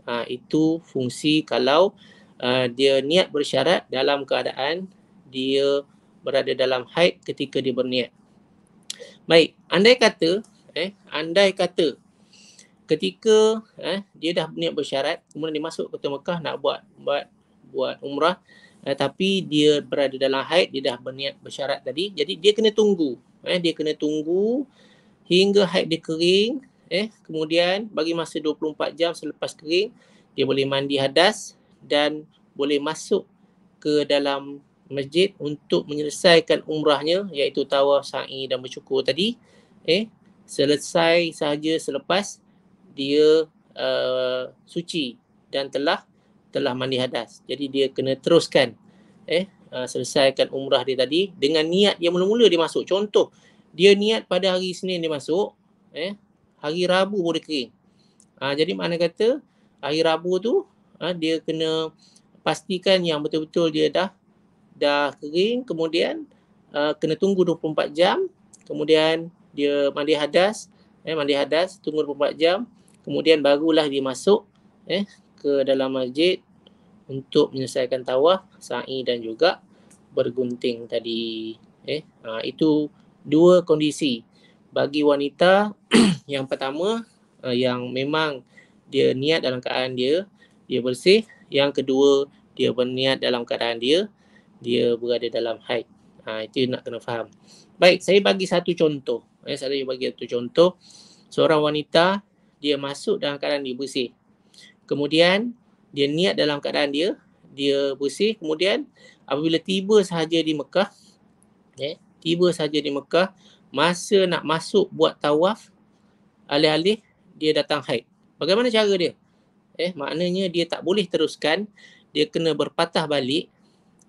Ha, itu fungsi kalau uh, dia niat bersyarat dalam keadaan dia berada dalam haid ketika dia berniat. Baik, andai kata eh andai kata ketika eh dia dah berniat bersyarat kemudian dia masuk ke Mekah nak buat buat buat umrah eh, tapi dia berada dalam haid dia dah berniat bersyarat tadi jadi dia kena tunggu eh dia kena tunggu hingga haid dia kering eh kemudian bagi masa 24 jam selepas kering dia boleh mandi hadas dan boleh masuk ke dalam masjid untuk menyelesaikan umrahnya iaitu tawaf, sa'i dan bercukur tadi eh selesai sahaja selepas dia uh, suci dan telah telah mandi hadas. Jadi dia kena teruskan eh uh, selesaikan umrah dia tadi dengan niat yang mula-mula dia masuk. Contoh dia niat pada hari Isnin dia masuk eh hari Rabu boleh kering. Uh, jadi mana kata hari Rabu tu uh, dia kena pastikan yang betul-betul dia dah dah kering kemudian uh, kena tunggu 24 jam kemudian dia mandi hadas eh mandi hadas tunggu 24 jam kemudian barulah dia masuk eh ke dalam masjid untuk menyelesaikan tawaf sa'i dan juga bergunting tadi eh ha, itu dua kondisi bagi wanita yang pertama uh, yang memang dia niat dalam keadaan dia dia bersih yang kedua dia berniat dalam keadaan dia dia berada dalam haid. Ha, itu nak kena faham. Baik, saya bagi satu contoh. Eh, saya bagi satu contoh. Seorang wanita, dia masuk dalam keadaan dia bersih. Kemudian, dia niat dalam keadaan dia, dia bersih. Kemudian, apabila tiba sahaja di Mekah, eh, tiba sahaja di Mekah, masa nak masuk buat tawaf, alih-alih dia datang haid. Bagaimana cara dia? Eh, maknanya dia tak boleh teruskan, dia kena berpatah balik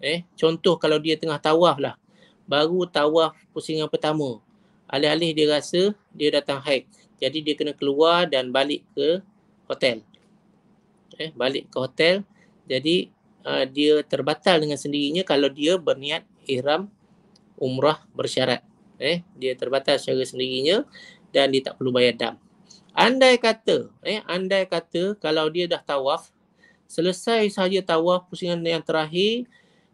Eh, contoh kalau dia tengah tawaf lah. Baru tawaf pusingan pertama. Alih-alih dia rasa dia datang haid. Jadi dia kena keluar dan balik ke hotel. Eh, balik ke hotel. Jadi uh, dia terbatal dengan sendirinya kalau dia berniat ihram umrah bersyarat. Eh, dia terbatal secara sendirinya dan dia tak perlu bayar dam. Andai kata, eh, andai kata kalau dia dah tawaf, selesai sahaja tawaf pusingan yang terakhir,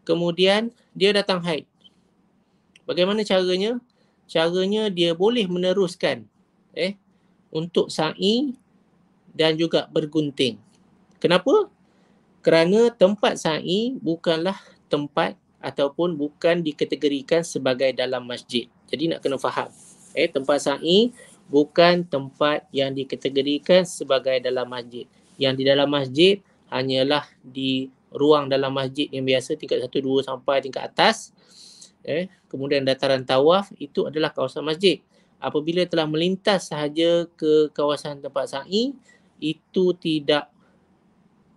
kemudian dia datang haid. Bagaimana caranya? Caranya dia boleh meneruskan eh untuk sa'i dan juga bergunting. Kenapa? Kerana tempat sa'i bukanlah tempat ataupun bukan dikategorikan sebagai dalam masjid. Jadi nak kena faham. Eh tempat sa'i bukan tempat yang dikategorikan sebagai dalam masjid. Yang di dalam masjid hanyalah di ruang dalam masjid yang biasa tingkat satu dua sampai tingkat atas eh kemudian dataran tawaf itu adalah kawasan masjid apabila telah melintas sahaja ke kawasan tempat sa'i itu tidak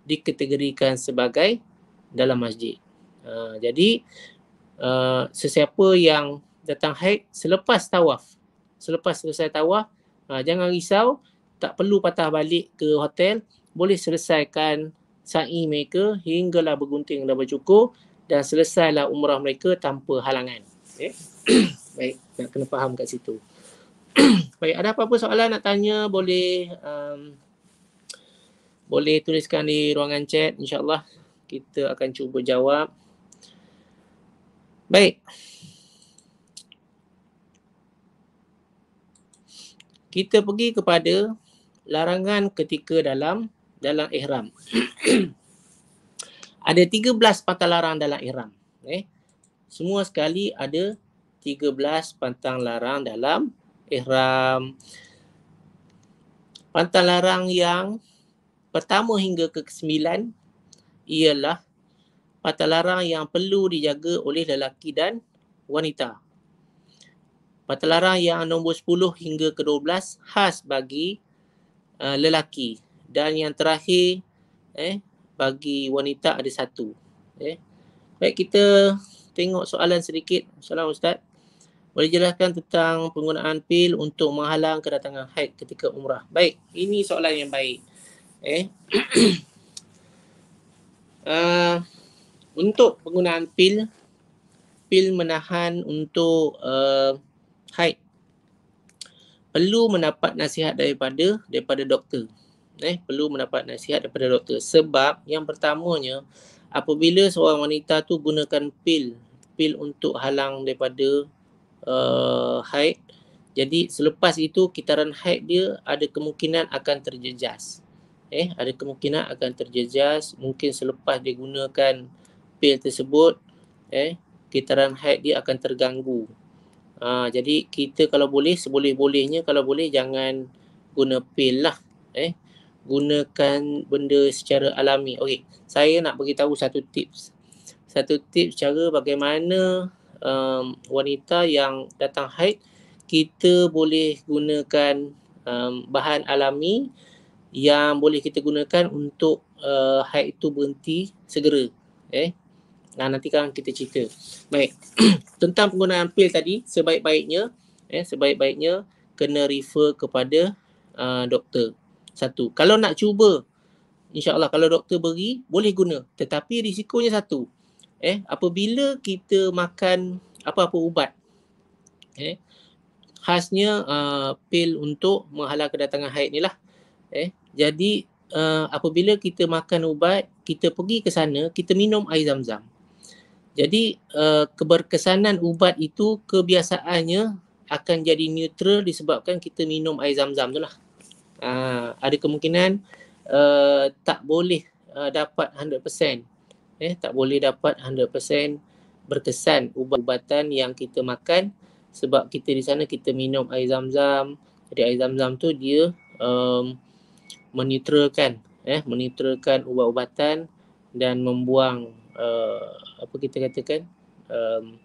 dikategorikan sebagai dalam masjid uh, jadi uh, sesiapa yang datang haid selepas tawaf selepas selesai tawaf uh, jangan risau tak perlu patah balik ke hotel boleh selesaikan sa'i mereka hinggalah bergunting dan bercukur dan selesailah umrah mereka tanpa halangan. Eh? Okay. Baik, nak kena faham kat situ. Baik, ada apa-apa soalan nak tanya boleh um, boleh tuliskan di ruangan chat. InsyaAllah kita akan cuba jawab. Baik. Kita pergi kepada larangan ketika dalam dalam ihram. ada 13 pantang larang dalam ihram. Okay. Eh, semua sekali ada 13 pantang larang dalam ihram. Pantang larang yang pertama hingga ke-9 ialah pantang larang yang perlu dijaga oleh lelaki dan wanita. Pantang larang yang nombor 10 hingga ke-12 khas bagi uh, lelaki dan yang terakhir eh bagi wanita ada satu eh baik kita tengok soalan sedikit soalan ustaz boleh jelaskan tentang penggunaan pil untuk menghalang kedatangan haid ketika umrah baik ini soalan yang baik eh uh, untuk penggunaan pil pil menahan untuk uh, haid perlu mendapat nasihat daripada daripada doktor eh perlu mendapat nasihat daripada doktor sebab yang pertamanya apabila seorang wanita tu gunakan pil pil untuk halang daripada uh, haid jadi selepas itu kitaran haid dia ada kemungkinan akan terjejas eh ada kemungkinan akan terjejas mungkin selepas dia gunakan pil tersebut eh kitaran haid dia akan terganggu ha, jadi kita kalau boleh seboleh-bolehnya kalau boleh jangan guna pil lah eh gunakan benda secara alami. Okey, saya nak bagi tahu satu tips. Satu tips cara bagaimana um, wanita yang datang haid kita boleh gunakan um, bahan alami yang boleh kita gunakan untuk uh, haid itu berhenti segera. Eh. Nah, nanti kan kita cerita. Baik. Tentang penggunaan pil tadi sebaik-baiknya eh sebaik-baiknya kena refer kepada uh, doktor satu. Kalau nak cuba, insyaAllah kalau doktor beri, boleh guna. Tetapi risikonya satu. Eh, apabila kita makan apa-apa ubat, eh, khasnya uh, pil untuk menghalang kedatangan haid ni lah. Eh, jadi, uh, apabila kita makan ubat, kita pergi ke sana, kita minum air zam-zam. Jadi, uh, keberkesanan ubat itu kebiasaannya akan jadi neutral disebabkan kita minum air zam-zam tu lah uh, ada kemungkinan uh, tak boleh uh, dapat 100% eh tak boleh dapat 100% berkesan ubat-ubatan yang kita makan sebab kita di sana kita minum air zam-zam jadi air zam-zam tu dia um, menetralkan eh menetralkan ubat-ubatan dan membuang uh, apa kita katakan um,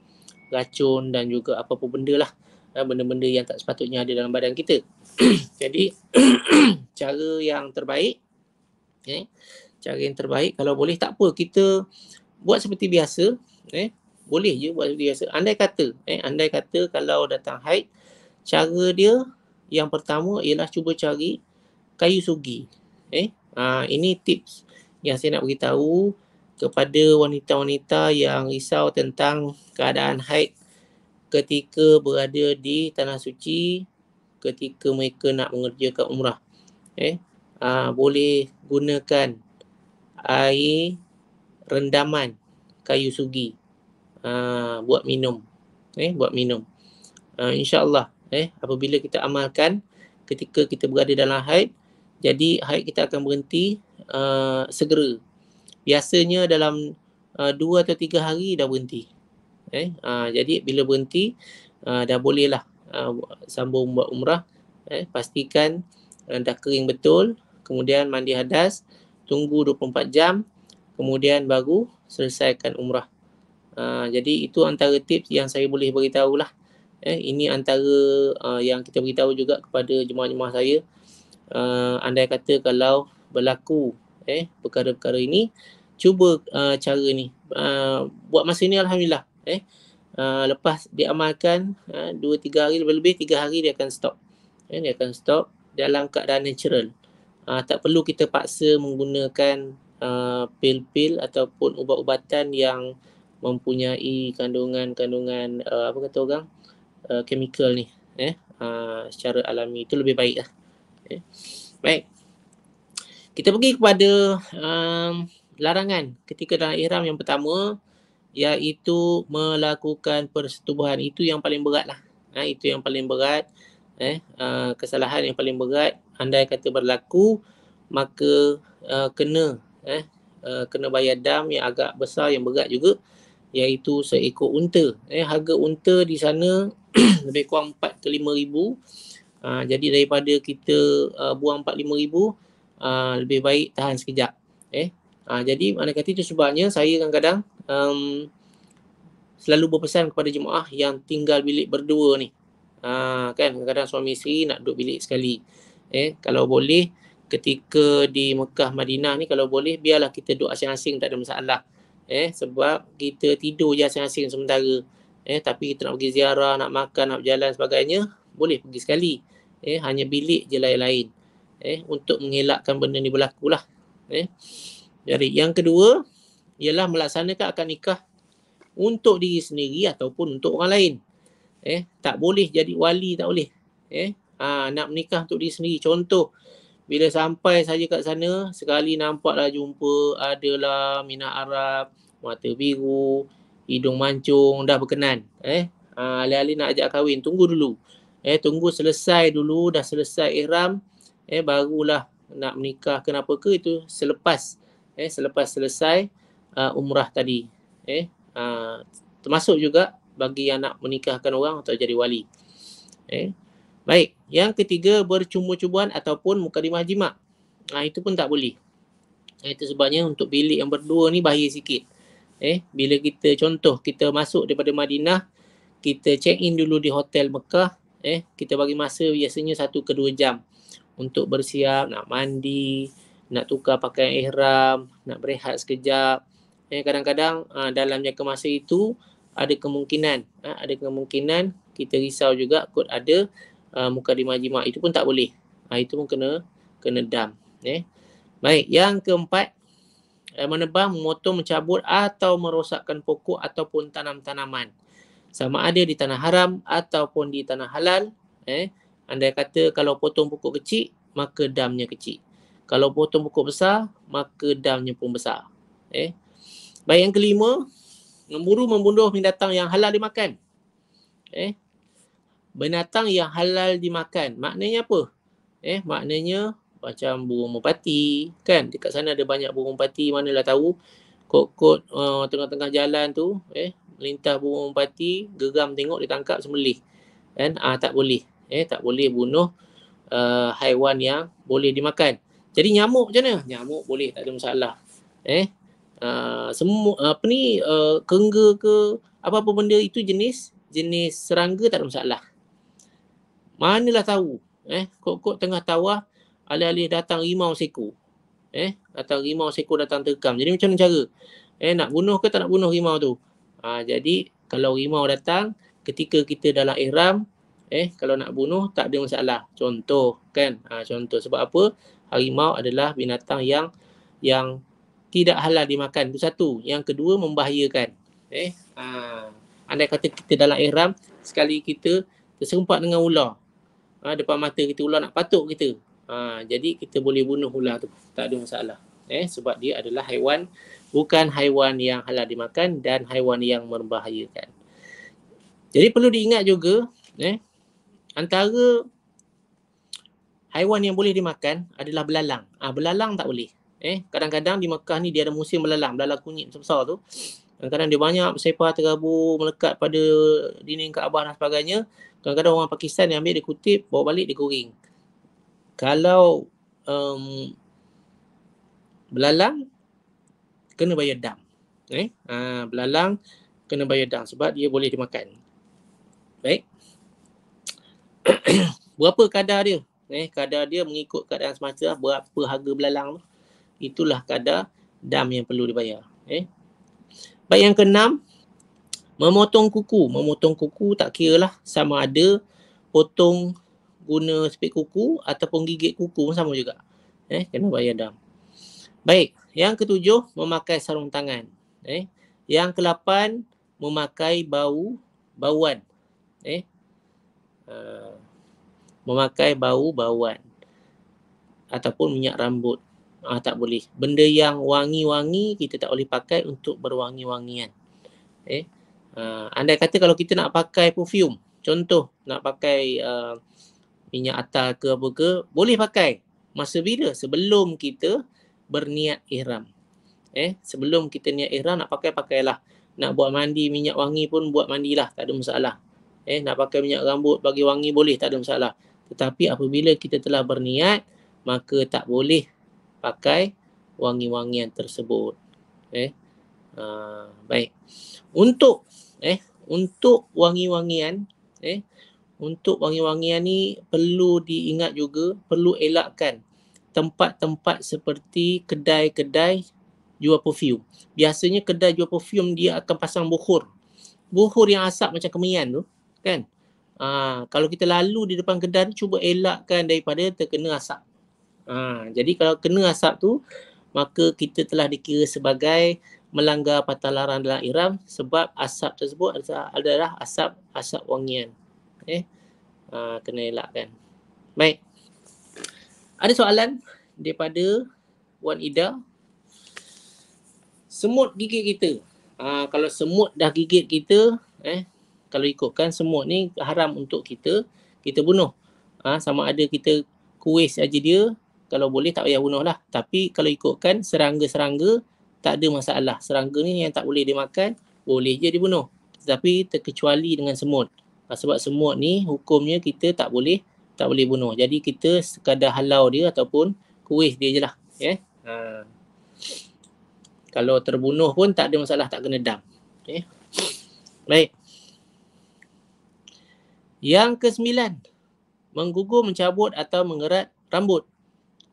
racun dan juga apa-apa benda lah benda-benda yang tak sepatutnya ada dalam badan kita. Jadi cara yang terbaik eh cara yang terbaik kalau boleh tak apa kita buat seperti biasa eh boleh je buat seperti biasa. Andai kata eh andai kata kalau datang haid cara dia yang pertama ialah cuba cari kayu sugi. Eh aa, ha, ini tips yang saya nak beritahu kepada wanita-wanita yang risau tentang keadaan haid ketika berada di tanah suci ketika mereka nak mengerjakan umrah eh aa, ha, boleh gunakan air rendaman kayu sugi aa, ha, buat minum eh buat minum aa, ha, insyaallah eh apabila kita amalkan ketika kita berada dalam haid jadi haid kita akan berhenti aa, segera biasanya dalam dua atau tiga hari dah berhenti eh uh, jadi bila berhenti uh, dah bolehlah uh, sambung buat umrah eh pastikan uh, dah kering betul kemudian mandi hadas tunggu 24 jam kemudian baru selesaikan umrah uh, jadi itu antara tips yang saya boleh beritahulah eh ini antara uh, yang kita beritahu juga kepada jemaah-jemaah saya uh, andai kata kalau berlaku eh perkara-perkara ini cuba uh, cara ni uh, buat masa ni alhamdulillah eh uh, lepas diamalkan uh, dua uh, tiga hari lebih lebih tiga hari dia akan stop eh, dia akan stop dalam keadaan natural uh, tak perlu kita paksa menggunakan uh, pil pil ataupun ubat ubatan yang mempunyai kandungan kandungan uh, apa kata orang kemikal uh, ni eh uh, secara alami itu lebih baik lah eh. baik kita pergi kepada um, larangan ketika dalam ihram yang pertama iaitu melakukan persetubuhan itu yang paling berat lah eh, itu yang paling berat eh, ha, kesalahan yang paling berat andai kata berlaku maka uh, kena eh, kena bayar dam yang agak besar yang berat juga iaitu seekor unta eh, harga unta di sana lebih kurang 4 ke 5 ribu uh, jadi daripada kita uh, buang 4-5 ribu uh, lebih baik tahan sekejap eh, Ha, jadi mana kata itu sebabnya saya kadang-kadang um, selalu berpesan kepada jemaah yang tinggal bilik berdua ni. Ha, kan kadang-kadang suami isteri nak duduk bilik sekali. Eh, kalau boleh ketika di Mekah Madinah ni kalau boleh biarlah kita duduk asing-asing tak ada masalah. Eh, sebab kita tidur je asing-asing sementara. Eh, tapi kita nak pergi ziarah, nak makan, nak berjalan sebagainya, boleh pergi sekali. Eh, hanya bilik je lain-lain. Eh, untuk mengelakkan benda ni berlaku lah. Eh, jadi yang kedua ialah melaksanakan akad nikah untuk diri sendiri ataupun untuk orang lain. Eh, tak boleh jadi wali tak boleh. Eh, ha, nak menikah untuk diri sendiri. Contoh, bila sampai saja kat sana, sekali nampaklah jumpa adalah mina Arab, mata biru, hidung mancung, dah berkenan. Eh, ha, alih-alih nak ajak kahwin, tunggu dulu. Eh, tunggu selesai dulu, dah selesai ihram, eh, barulah nak menikah kenapa ke itu selepas eh selepas selesai uh, umrah tadi eh uh, termasuk juga bagi yang nak menikahkan orang atau jadi wali eh baik yang ketiga bercumbu cubuan ataupun mukadimah jima nah itu pun tak boleh ah, itu sebabnya untuk bilik yang berdua ni bahaya sikit eh bila kita contoh kita masuk daripada Madinah kita check in dulu di hotel Mekah eh kita bagi masa biasanya satu ke 2 jam untuk bersiap nak mandi nak tukar pakaian ihram, nak berehat sekejap. Ya, kadang-kadang uh, dalam jangka masa itu ada kemungkinan, uh, ada kemungkinan kita risau juga kot ada uh, muka di jima. Itu pun tak boleh. Uh, itu pun kena kena dam. Ya. Baik, yang keempat, uh, menebang, memotong, mencabut atau merosakkan pokok ataupun tanam-tanaman. Sama ada di tanah haram ataupun di tanah halal. Eh, anda kata kalau potong pokok kecil, maka damnya kecil. Kalau potong pokok besar, maka daunnya pun besar. Eh. Baik yang kelima, memburu membunuh binatang yang halal dimakan. Eh. Binatang yang halal dimakan. Maknanya apa? Eh, maknanya macam burung merpati, kan? Dekat sana ada banyak burung merpati, manalah tahu. Kot-kot uh, tengah-tengah jalan tu, eh, melintas burung merpati, gegam, tengok ditangkap sembelih. Kan? Ah, tak boleh. Eh, tak boleh bunuh uh, haiwan yang boleh dimakan. Jadi nyamuk macam mana? Nyamuk boleh tak ada masalah. Eh. Uh, ah, semua apa ni uh, kengga ke apa-apa benda itu jenis jenis serangga tak ada masalah. Manalah tahu eh kok-kok tengah tawah alih-alih datang rimau seko. Eh atau rimau seko datang terkam. Jadi macam mana cara? Eh nak bunuh ke tak nak bunuh rimau tu? Ha, jadi kalau rimau datang ketika kita dalam ihram eh kalau nak bunuh tak ada masalah. Contoh kan? Ha, contoh sebab apa? harimau adalah binatang yang yang tidak halal dimakan. Itu satu. Yang kedua membahayakan. Eh, ha. andai kata kita dalam ihram sekali kita terserempak dengan ular. Ha, depan mata kita ular nak patuk kita. Ha, jadi kita boleh bunuh ular tu. Tak ada masalah. Eh, sebab dia adalah haiwan bukan haiwan yang halal dimakan dan haiwan yang membahayakan. Jadi perlu diingat juga eh, antara haiwan yang boleh dimakan adalah belalang. Ah ha, belalang tak boleh. Eh, kadang-kadang di Mekah ni dia ada musim belalang, belalang kunyit besar tu. Kadang-kadang dia banyak sepa tergabung melekat pada dinding Kaabah dan sebagainya. Kadang-kadang orang Pakistan yang ambil dia kutip, bawa balik dia kering. Kalau um, belalang kena bayar dam. Eh, ha, belalang kena bayar dam sebab dia boleh dimakan. Baik. Berapa kadar dia? eh kadar dia mengikut keadaan semasa lah, berapa harga belalang tu itulah kadar dam yang perlu dibayar eh baik yang keenam memotong kuku memotong kuku tak kira lah sama ada potong guna spek kuku ataupun gigit kuku pun sama juga eh kena bayar dam baik yang ketujuh memakai sarung tangan eh yang kelapan memakai bau bauan eh uh, memakai bau-bauan ataupun minyak rambut. Ah tak boleh. Benda yang wangi-wangi kita tak boleh pakai untuk berwangi-wangian. Eh. Ah andai kata kalau kita nak pakai perfume, contoh nak pakai uh, minyak atar ke apa ke, boleh pakai. Masa bila? Sebelum kita berniat ihram. Eh, sebelum kita niat ihram nak pakai pakailah. Nak buat mandi minyak wangi pun buat mandilah, tak ada masalah. Eh, nak pakai minyak rambut bagi wangi boleh, tak ada masalah. Tetapi apabila kita telah berniat, maka tak boleh pakai wangi-wangian tersebut. Eh, ha, baik. Untuk eh untuk wangi-wangian eh untuk wangi-wangian ni perlu diingat juga perlu elakkan tempat-tempat seperti kedai-kedai jual perfume. Biasanya kedai jual perfume dia akan pasang bukhur. Bukhur yang asap macam kemian tu, kan? Ha, kalau kita lalu di depan kedai tu cuba elakkan daripada terkena asap. Ha, jadi kalau kena asap tu maka kita telah dikira sebagai melanggar patah larang dalam iram sebab asap tersebut adalah asap asap wangian. Okay. Eh? Ha, kena elakkan. Baik. Ada soalan daripada Wan Ida. Semut gigit kita. Ha, kalau semut dah gigit kita, eh, kalau ikutkan semut ni haram untuk kita kita bunuh. Ah ha, sama ada kita kuis saja dia kalau boleh tak payah bunuh lah. Tapi kalau ikutkan serangga-serangga tak ada masalah. Serangga ni yang tak boleh dimakan boleh je dibunuh. Tetapi terkecuali dengan semut. Ha, sebab semut ni hukumnya kita tak boleh tak boleh bunuh. Jadi kita sekadar halau dia ataupun kuis dia je lah. Yeah? Ha. Kalau terbunuh pun tak ada masalah tak kena dam. Okay. Ya. Baik. Yang kesembilan, menggugur, mencabut atau mengerat rambut.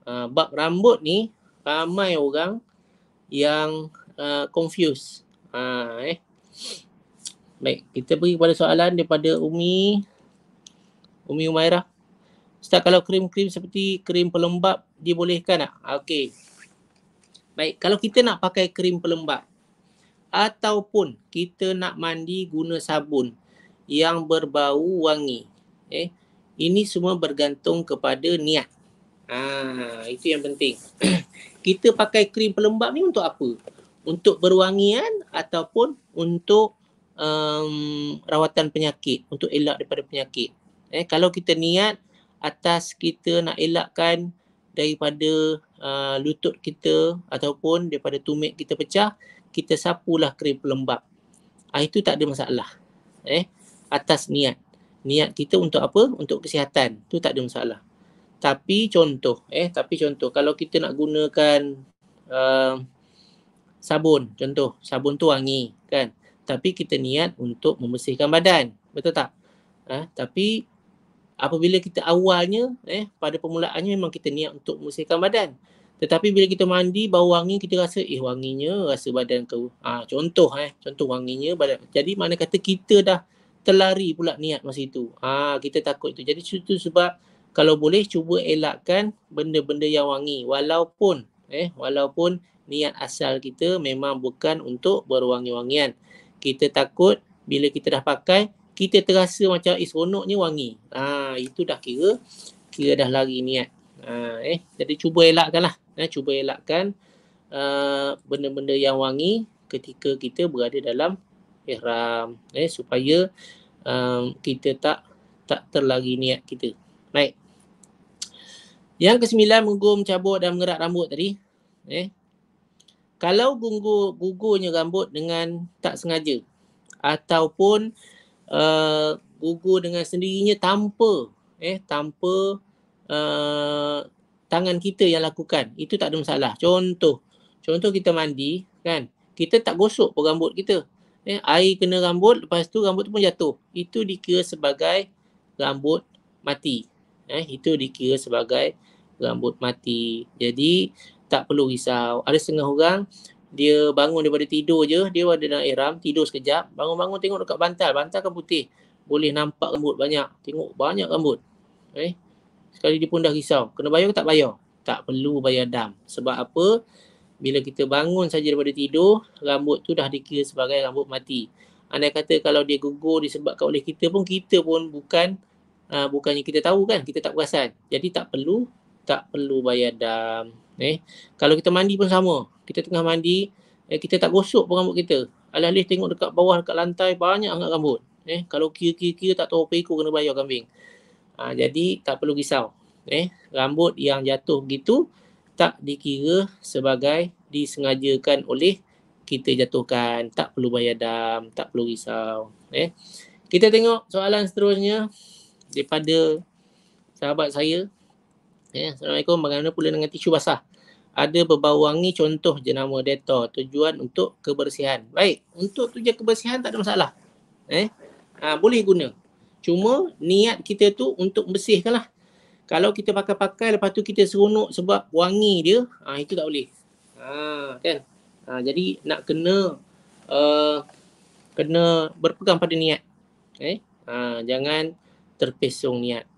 Uh, bab rambut ni ramai orang yang uh, ah, confuse. Uh, ah, eh. Baik, kita pergi kepada soalan daripada Umi Umi Umairah. Ustaz, kalau krim-krim seperti krim pelembap, dibolehkan tak? Okey. Baik, kalau kita nak pakai krim pelembap ataupun kita nak mandi guna sabun, yang berbau wangi. Eh, ini semua bergantung kepada niat. Ha, itu yang penting. kita pakai krim pelembab ni untuk apa? Untuk berwangian ataupun untuk um, rawatan penyakit, untuk elak daripada penyakit. Eh, kalau kita niat atas kita nak elakkan daripada uh, lutut kita ataupun daripada tumit kita pecah, kita sapulah krim pelembab. Ah, itu tak ada masalah. Eh, atas niat. Niat kita untuk apa? Untuk kesihatan. Tu tak ada masalah. Tapi contoh eh tapi contoh kalau kita nak gunakan uh, sabun contoh sabun tu wangi kan tapi kita niat untuk membersihkan badan betul tak eh tapi apabila kita awalnya eh pada permulaannya memang kita niat untuk membersihkan badan tetapi bila kita mandi bau wangi kita rasa eh wanginya rasa badan ke ah ha, contoh eh contoh wanginya badan jadi mana kata kita dah terlari pula niat masa itu. Ha, kita takut itu. Jadi itu sebab kalau boleh cuba elakkan benda-benda yang wangi walaupun eh walaupun niat asal kita memang bukan untuk berwangi-wangian. Kita takut bila kita dah pakai kita terasa macam eh seronoknya wangi. Ha, itu dah kira kira dah lari niat. Ha, eh jadi cuba elakkanlah. Eh cuba elakkan uh, benda-benda yang wangi ketika kita berada dalam ihram eh supaya um, kita tak tak terlagi niat kita. Baik. Yang kesembilan menggum cabut dan mengerak rambut tadi eh kalau gugur gugurnya rambut dengan tak sengaja ataupun uh, gugur dengan sendirinya tanpa eh tanpa uh, tangan kita yang lakukan itu tak ada masalah contoh contoh kita mandi kan kita tak gosok pun rambut kita eh, air kena rambut lepas tu rambut tu pun jatuh itu dikira sebagai rambut mati eh itu dikira sebagai rambut mati jadi tak perlu risau ada setengah orang dia bangun daripada tidur je dia ada dalam iram, tidur sekejap bangun-bangun tengok dekat bantal bantal kan putih boleh nampak rambut banyak tengok banyak rambut eh sekali dia pun dah risau kena bayar ke tak bayar tak perlu bayar dam sebab apa bila kita bangun saja daripada tidur, rambut tu dah dikira sebagai rambut mati. Anda kata kalau dia gugur disebabkan oleh kita pun, kita pun bukan uh, bukannya kita tahu kan, kita tak perasan. Jadi tak perlu, tak perlu bayar dam. Eh, kalau kita mandi pun sama. Kita tengah mandi, eh, kita tak gosok pun rambut kita. Alih-alih tengok dekat bawah, dekat lantai, banyak sangat rambut. Eh, kalau kira-kira tak tahu apa ikut, kena bayar kambing. Uh, jadi tak perlu risau. Eh, rambut yang jatuh gitu, tak dikira sebagai disengajakan oleh kita jatuhkan tak perlu bayar dam tak perlu risau eh kita tengok soalan seterusnya daripada sahabat saya eh assalamualaikum bagaimana pula dengan tisu basah ada berbau wangi contoh jenama Dettol tujuan untuk kebersihan baik untuk tujuan kebersihan tak ada masalah eh ha, boleh guna cuma niat kita tu untuk lah kalau kita pakai-pakai lepas tu kita seronok sebab wangi dia ha, itu tak boleh ha, kan ha, jadi nak kena uh, kena berpegang pada niat eh ha, jangan terpesong niat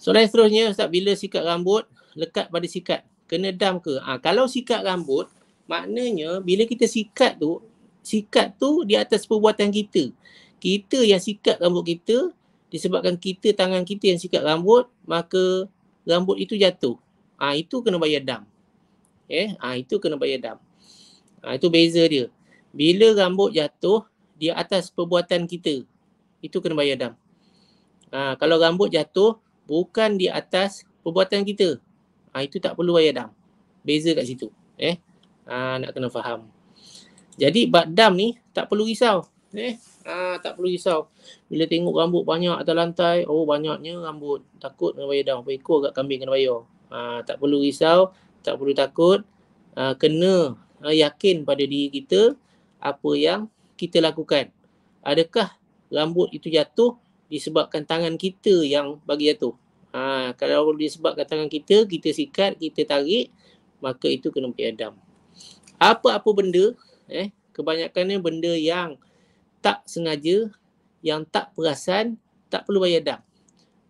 soalan seterusnya ustaz bila sikat rambut lekat pada sikat kena dam ke ha, kalau sikat rambut maknanya bila kita sikat tu sikat tu di atas perbuatan kita kita yang sikat rambut kita disebabkan kita tangan kita yang sikat rambut maka rambut itu jatuh ah ha, itu kena bayar dam eh ah ha, itu kena bayar dam ah ha, itu beza dia bila rambut jatuh di atas perbuatan kita itu kena bayar dam ah ha, kalau rambut jatuh bukan di atas perbuatan kita ah ha, itu tak perlu bayar dam beza kat situ eh ah ha, nak kena faham jadi bad dam ni tak perlu risau Ni, eh? ah tak perlu risau. Bila tengok rambut banyak atas lantai, oh banyaknya rambut. Takut kena bayar dah. Ekor agak kambing kena bayar. Ah tak perlu risau, tak perlu takut. Ah kena ah, yakin pada diri kita apa yang kita lakukan. Adakah rambut itu jatuh disebabkan tangan kita yang bagi jatuh? Ha, kalau disebabkan tangan kita, kita sikat, kita tarik, maka itu kena piadam. Apa-apa benda, eh, kebanyakannya benda yang tak sengaja, yang tak perasan, tak perlu bayar dam.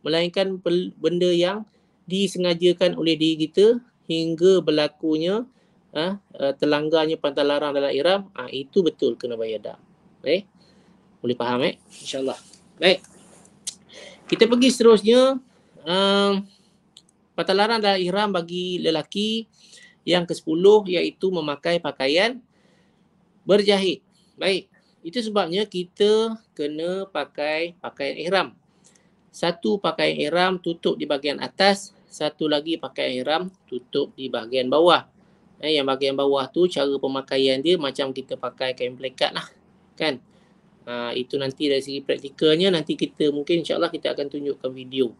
Melainkan benda yang disengajakan oleh diri kita hingga berlakunya ah ha, e, terlanggarnya pantal larang dalam iram, ah ha, itu betul kena bayar dam. Eh? Boleh faham eh? insya Baik. Kita pergi seterusnya um, pantal larang dalam iram bagi lelaki yang ke-10 iaitu memakai pakaian berjahit. Baik. Itu sebabnya kita kena pakai pakaian ihram. Satu pakaian ihram tutup di bahagian atas, satu lagi pakaian ihram tutup di bahagian bawah. Eh, yang bahagian bawah tu cara pemakaian dia macam kita pakai kain pelikat lah. Kan? Ha, itu nanti dari segi praktikalnya nanti kita mungkin insyaAllah kita akan tunjukkan video.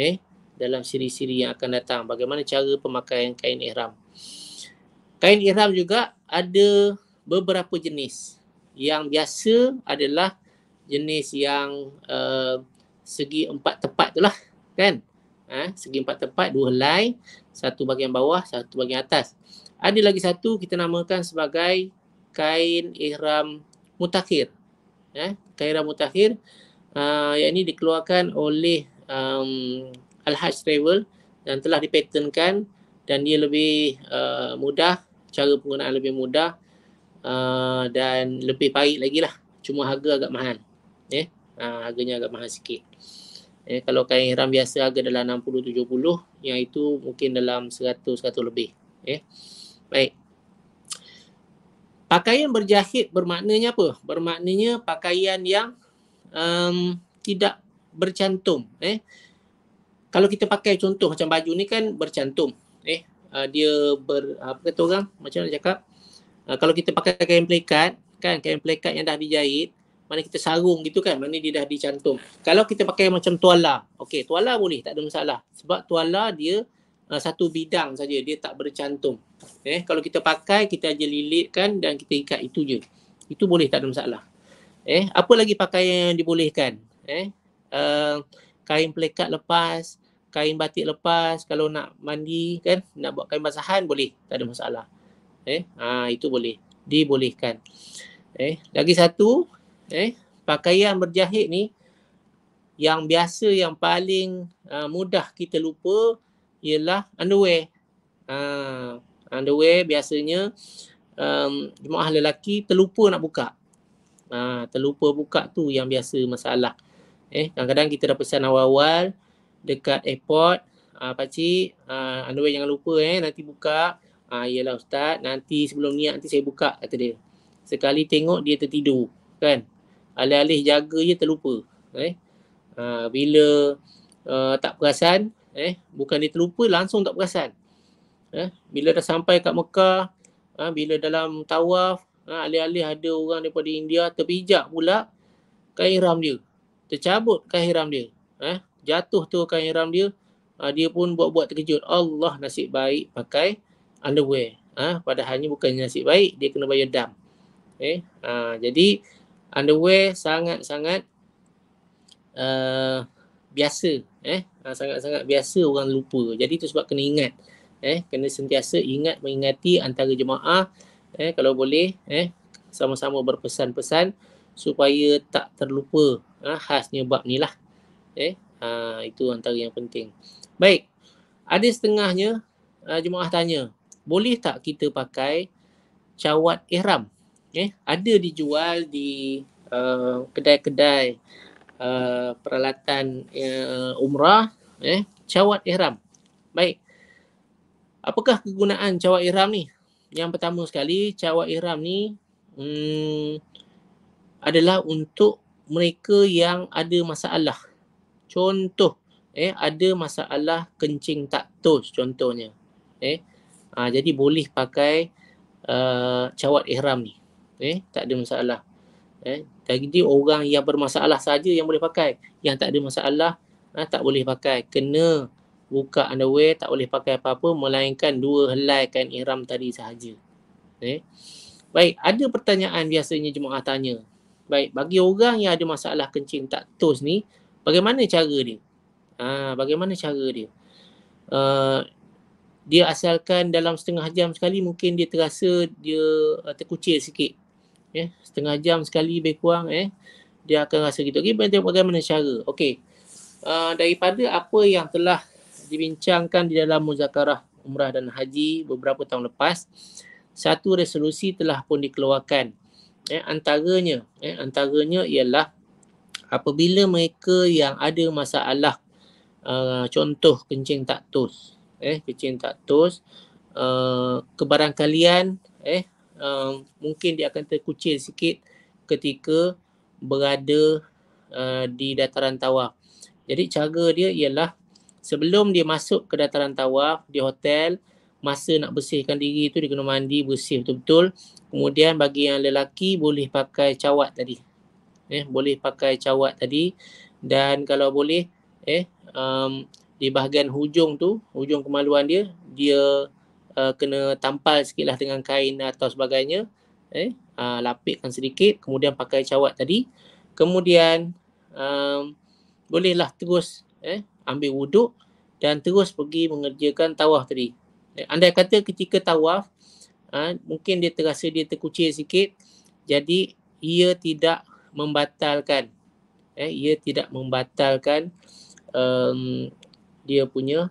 Eh, dalam siri-siri yang akan datang. Bagaimana cara pemakaian kain ihram. Kain ihram juga ada beberapa jenis yang biasa adalah jenis yang uh, segi empat tepat tu lah kan eh, segi empat tepat dua helai satu bagian bawah satu bagian atas ada lagi satu kita namakan sebagai kain ihram mutakhir eh, kain ihram mutakhir uh, yang ini dikeluarkan oleh um, Al-Hajj Travel dan telah dipatenkan dan dia lebih uh, mudah cara penggunaan lebih mudah uh, dan lebih baik lagi lah. Cuma harga agak mahal. Eh? Uh, harganya agak mahal sikit. Eh, kalau kain ihram biasa harga dalam 60-70, yang itu mungkin dalam 100 satu lebih. Eh? Baik. Pakaian berjahit bermaknanya apa? Bermaknanya pakaian yang um, tidak bercantum. Eh? Kalau kita pakai contoh macam baju ni kan bercantum. Eh? Uh, dia ber, apa kata orang? Macam nak cakap? Ah, kalau kita pakai kain pelikat kan kain pelikat yang dah dijahit mana kita sarung gitu kan mana dia dah dicantum kalau kita pakai macam tuala okey tuala boleh tak ada masalah sebab tuala dia uh, satu bidang saja dia tak bercantum eh kalau kita pakai kita aja lilitkan dan kita ikat itu je itu boleh tak ada masalah eh apa lagi pakaian yang dibolehkan eh uh, kain pelikat lepas kain batik lepas kalau nak mandi kan nak buat kain basahan boleh tak ada masalah eh ha, itu boleh dibolehkan eh lagi satu eh pakaian berjahit ni yang biasa yang paling uh, mudah kita lupa ialah underwear. Uh, underwear biasanya um, jemaah lelaki terlupa nak buka. Uh, terlupa buka tu yang biasa masalah. Eh, kadang-kadang kita dah pesan awal-awal dekat airport, uh, pak cik, uh, underwear jangan lupa eh nanti buka. Ah uh, ustaz, nanti sebelum niat nanti saya buka kata dia. Sekali tengok dia tertidur, kan? Alih-alih jaga dia terlupa. Eh. Uh, bila uh, tak perasan, eh bukan dia terlupa langsung tak perasan. Eh bila dah sampai kat Mekah, uh, bila dalam tawaf, uh, alih-alih ada orang daripada India terpijak pula kain ihram dia. Tercabut kain ihram dia. Eh jatuh tu kain ihram dia. Uh, dia pun buat-buat terkejut. Allah nasib baik pakai underwear. Ah, ha, padahalnya bukannya nasib baik, dia kena bayar dam. Eh, ha, jadi underwear sangat-sangat uh, biasa. Eh, ha, sangat-sangat biasa orang lupa. Jadi itu sebab kena ingat. Eh, kena sentiasa ingat mengingati antara jemaah. Eh, kalau boleh, eh, sama-sama berpesan-pesan supaya tak terlupa ha, khasnya bab ni lah. Eh, ha, itu antara yang penting. Baik, ada setengahnya uh, jemaah tanya boleh tak kita pakai cawat ihram okay. Eh, ada dijual di eh, kedai-kedai uh, peralatan uh, umrah eh cawat ihram baik apakah kegunaan cawat ihram ni yang pertama sekali cawat ihram ni hmm, adalah untuk mereka yang ada masalah contoh eh ada masalah kencing tak tos contohnya eh Uh, jadi boleh pakai uh, cawat ihram ni. Eh, tak ada masalah. Eh, jadi orang yang bermasalah saja yang boleh pakai. Yang tak ada masalah uh, tak boleh pakai. Kena buka underwear tak boleh pakai apa-apa melainkan dua helai kain ihram tadi sahaja. Eh. Baik, ada pertanyaan biasanya jemaah tanya. Baik, bagi orang yang ada masalah kencing tak tos ni, bagaimana cara dia? Ha, bagaimana cara dia? Uh, dia asalkan dalam setengah jam sekali mungkin dia terasa dia uh, terkucil sikit ya yeah. setengah jam sekali lebih kurang eh dia akan rasa gitu okey bagaimana, bagaimana cara okey uh, daripada apa yang telah dibincangkan di dalam muzakarah umrah dan haji beberapa tahun lepas satu resolusi telah pun dikeluarkan eh antaranya eh antaranya ialah apabila mereka yang ada masalah uh, contoh kencing tak tos eh kucing tak tos uh, kebarangkalian eh uh, mungkin dia akan terkucil sikit ketika berada uh, di dataran tawaf. Jadi cara dia ialah sebelum dia masuk ke dataran tawaf di hotel masa nak bersihkan diri tu dia kena mandi bersih betul-betul. Kemudian bagi yang lelaki boleh pakai cawat tadi. Eh boleh pakai cawat tadi dan kalau boleh eh um, di bahagian hujung tu, hujung kemaluan dia, dia uh, kena tampal sikitlah dengan kain atau sebagainya, eh, uh, lapikkan sedikit, kemudian pakai cawat tadi. Kemudian um, bolehlah terus eh ambil wuduk dan terus pergi mengerjakan tawaf tadi. Eh, andai kata ketika tawaf uh, mungkin dia terasa dia terkucil sikit, jadi ia tidak membatalkan eh ia tidak membatalkan um, dia punya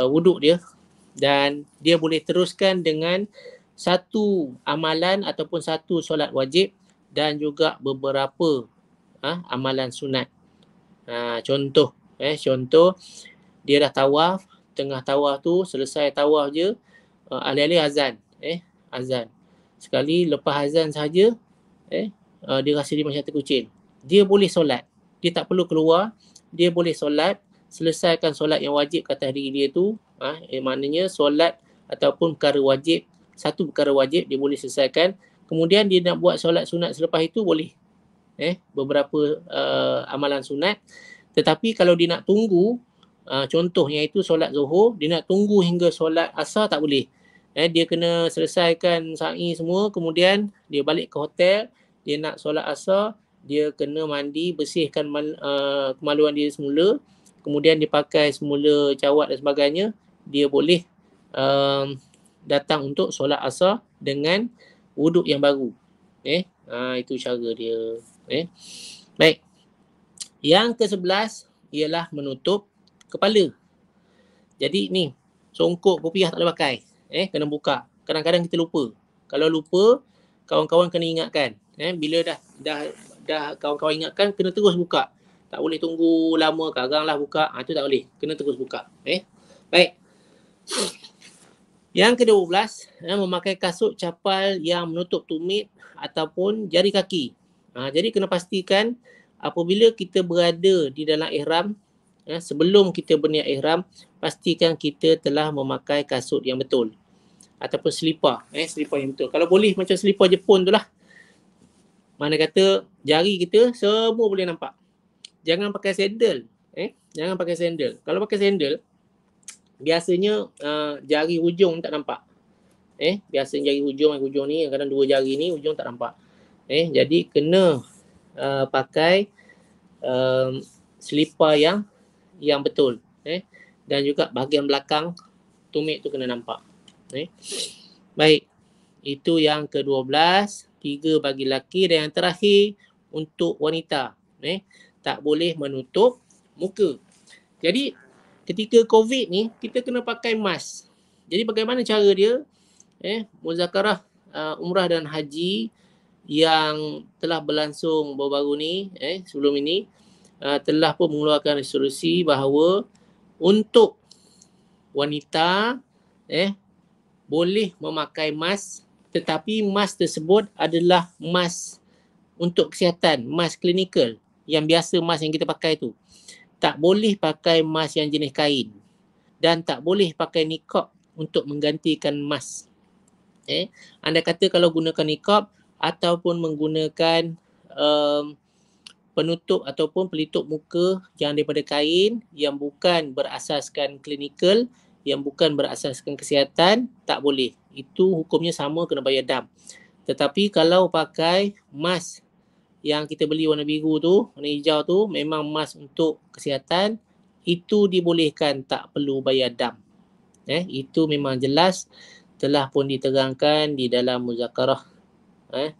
uh, wuduk dia dan dia boleh teruskan dengan satu amalan ataupun satu solat wajib dan juga beberapa uh, amalan sunat. Uh, contoh eh contoh dia dah tawaf, tengah tawaf tu selesai tawaf je uh, alih-alih azan eh azan. Sekali lepas azan saja eh uh, dia rasa dia macam terkucil. Dia boleh solat. Dia tak perlu keluar, dia boleh solat selesaikan solat yang wajib kata hari dia tu ah ha, eh, maknanya solat ataupun perkara wajib satu perkara wajib dia boleh selesaikan kemudian dia nak buat solat sunat selepas itu boleh eh beberapa uh, amalan sunat tetapi kalau dia nak tunggu uh, ah, contohnya itu solat zuhur dia nak tunggu hingga solat asar tak boleh eh dia kena selesaikan sa'i semua kemudian dia balik ke hotel dia nak solat asar dia kena mandi bersihkan uh, kemaluan dia semula kemudian dipakai semula jawat dan sebagainya dia boleh um, datang untuk solat asar dengan wuduk yang baru eh ha, itu cara dia eh baik yang ke-11 ialah menutup kepala jadi ni songkok popiah tak boleh pakai eh kena buka kadang-kadang kita lupa kalau lupa kawan-kawan kena ingatkan eh bila dah dah dah kawan-kawan ingatkan kena terus buka tak boleh tunggu lama karang lah buka ha, tu tak boleh kena terus buka eh baik yang kedua belas, ya, memakai kasut capal yang menutup tumit ataupun jari kaki ha, jadi kena pastikan apabila kita berada di dalam ihram ya, sebelum kita berniat ihram pastikan kita telah memakai kasut yang betul ataupun selipar eh selipar yang betul kalau boleh macam selipar Jepun tu lah mana kata jari kita semua boleh nampak jangan pakai sandal eh jangan pakai sandal kalau pakai sandal biasanya uh, jari hujung tak nampak eh biasanya jari hujung jari hujung ni kadang dua jari ni hujung tak nampak eh jadi kena uh, pakai um, selipar yang yang betul eh dan juga bahagian belakang tumit tu kena nampak eh baik itu yang ke-12 tiga bagi lelaki dan yang terakhir untuk wanita eh tak boleh menutup muka. Jadi ketika COVID ni kita kena pakai mask. Jadi bagaimana cara dia? Eh, muzakarah uh, umrah dan haji yang telah berlangsung baru-baru ni eh sebelum ini uh, telah pun mengeluarkan resolusi bahawa untuk wanita eh boleh memakai mask tetapi mask tersebut adalah mask untuk kesihatan mask klinikal yang biasa mask yang kita pakai tu. Tak boleh pakai mask yang jenis kain dan tak boleh pakai niqab untuk menggantikan mask. Okay. Eh, Anda kata kalau gunakan niqab ataupun menggunakan um, penutup ataupun pelitup muka yang daripada kain yang bukan berasaskan klinikal, yang bukan berasaskan kesihatan, tak boleh. Itu hukumnya sama kena bayar dam. Tetapi kalau pakai mask yang kita beli warna biru tu, warna hijau tu memang emas untuk kesihatan itu dibolehkan tak perlu bayar dam. Eh, itu memang jelas telah pun diterangkan di dalam muzakarah eh,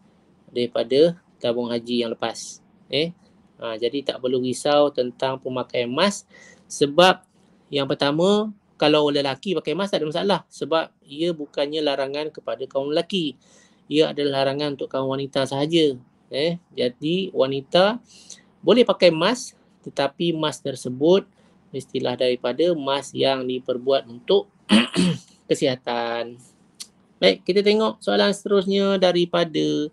daripada tabung haji yang lepas. Eh, ha, jadi tak perlu risau tentang pemakaian emas sebab yang pertama kalau oleh lelaki pakai emas tak ada masalah sebab ia bukannya larangan kepada kaum lelaki. Ia adalah larangan untuk kaum wanita sahaja eh jadi wanita boleh pakai emas tetapi emas tersebut istilah daripada emas yang diperbuat untuk kesihatan baik kita tengok soalan seterusnya daripada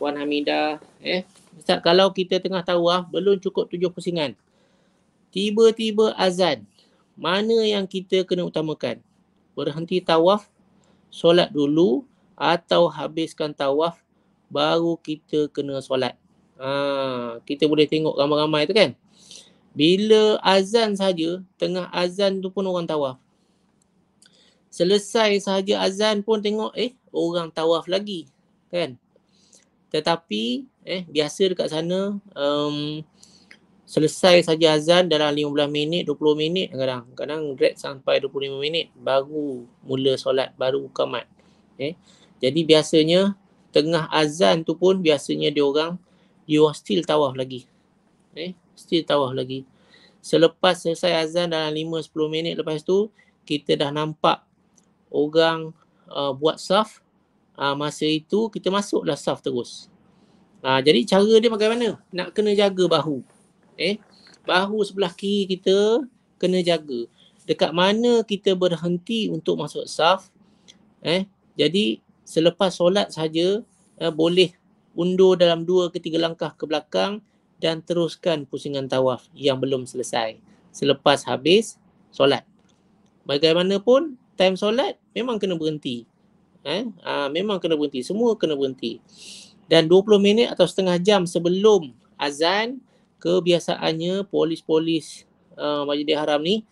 Puan Hamida. eh Ustaz kalau kita tengah tawaf ah, belum cukup tujuh pusingan tiba-tiba azan mana yang kita kena utamakan berhenti tawaf solat dulu atau habiskan tawaf baru kita kena solat. Ha, kita boleh tengok ramai-ramai tu kan. Bila azan saja, tengah azan tu pun orang tawaf. Selesai saja azan pun tengok eh orang tawaf lagi kan. Tetapi eh biasa dekat sana um, selesai saja azan dalam 15 minit, 20 minit kadang. Kadang grad sampai 25 minit baru mula solat, baru buka Eh. Jadi biasanya tengah azan tu pun biasanya dia orang dia orang still tawaf lagi. Eh, still tawaf lagi. Selepas selesai azan dalam 5 10 minit lepas tu kita dah nampak orang uh, buat saf. Uh, masa itu kita masuklah saf terus. Uh, jadi cara dia bagaimana? Nak kena jaga bahu. Eh, bahu sebelah kiri kita kena jaga. Dekat mana kita berhenti untuk masuk saf? Eh, jadi selepas solat saja uh, boleh undur dalam dua ke tiga langkah ke belakang dan teruskan pusingan tawaf yang belum selesai selepas habis solat. Bagaimanapun, time solat memang kena berhenti. Eh? Ha, memang kena berhenti. Semua kena berhenti. Dan 20 minit atau setengah jam sebelum azan, kebiasaannya polis-polis uh, ah, majlis haram ni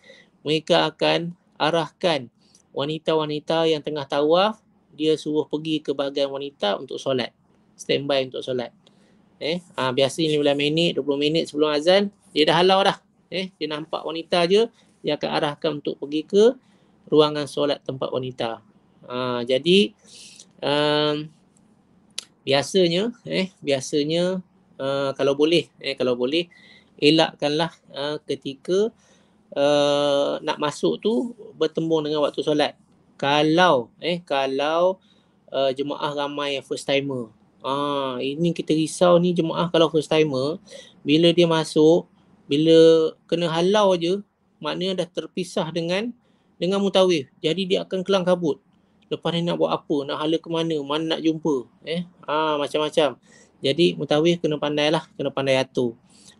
mereka akan arahkan wanita-wanita yang tengah tawaf dia suruh pergi ke bahagian wanita untuk solat. Standby untuk solat. Eh, ha, ah, biasanya 15 minit, 20 minit sebelum azan, dia dah halau dah. Eh, dia nampak wanita je, dia akan arahkan untuk pergi ke ruangan solat tempat wanita. Ha, jadi, um, biasanya, eh, biasanya uh, kalau boleh, eh, kalau boleh, elakkanlah uh, ketika uh, nak masuk tu bertembung dengan waktu solat kalau eh kalau uh, jemaah ramai yang first timer. Ah ini kita risau ni jemaah kalau first timer bila dia masuk bila kena halau aje maknanya dah terpisah dengan dengan mutawif. Jadi dia akan kelang kabut. Lepas ni nak buat apa? Nak hala ke mana? Mana nak jumpa? Eh, ah macam-macam. Jadi mutawif kena pandai lah, kena pandai atur.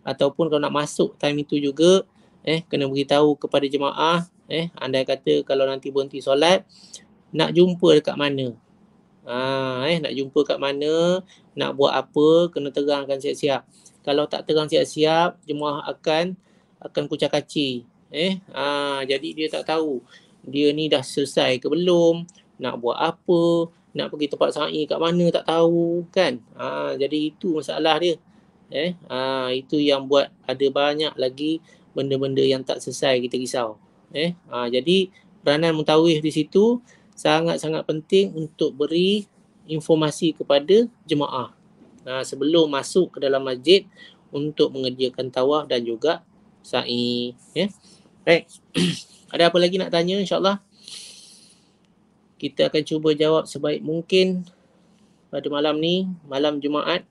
Ataupun kalau nak masuk time itu juga, eh kena beritahu kepada jemaah eh andai kata kalau nanti berhenti solat nak jumpa dekat mana ha eh nak jumpa kat mana nak buat apa kena terangkan siap-siap kalau tak terang siap-siap jemaah akan akan kucak-kaci eh ha jadi dia tak tahu dia ni dah selesai ke belum nak buat apa nak pergi tempat sa'i kat mana tak tahu kan ha jadi itu masalah dia eh ha itu yang buat ada banyak lagi benda-benda yang tak selesai kita risau eh ha, jadi peranan mutawif di situ sangat-sangat penting untuk beri informasi kepada jemaah ha, sebelum masuk ke dalam masjid untuk mengerjakan tawaf dan juga sa'i eh baik ada apa lagi nak tanya insyaallah kita akan cuba jawab sebaik mungkin pada malam ni malam jumaat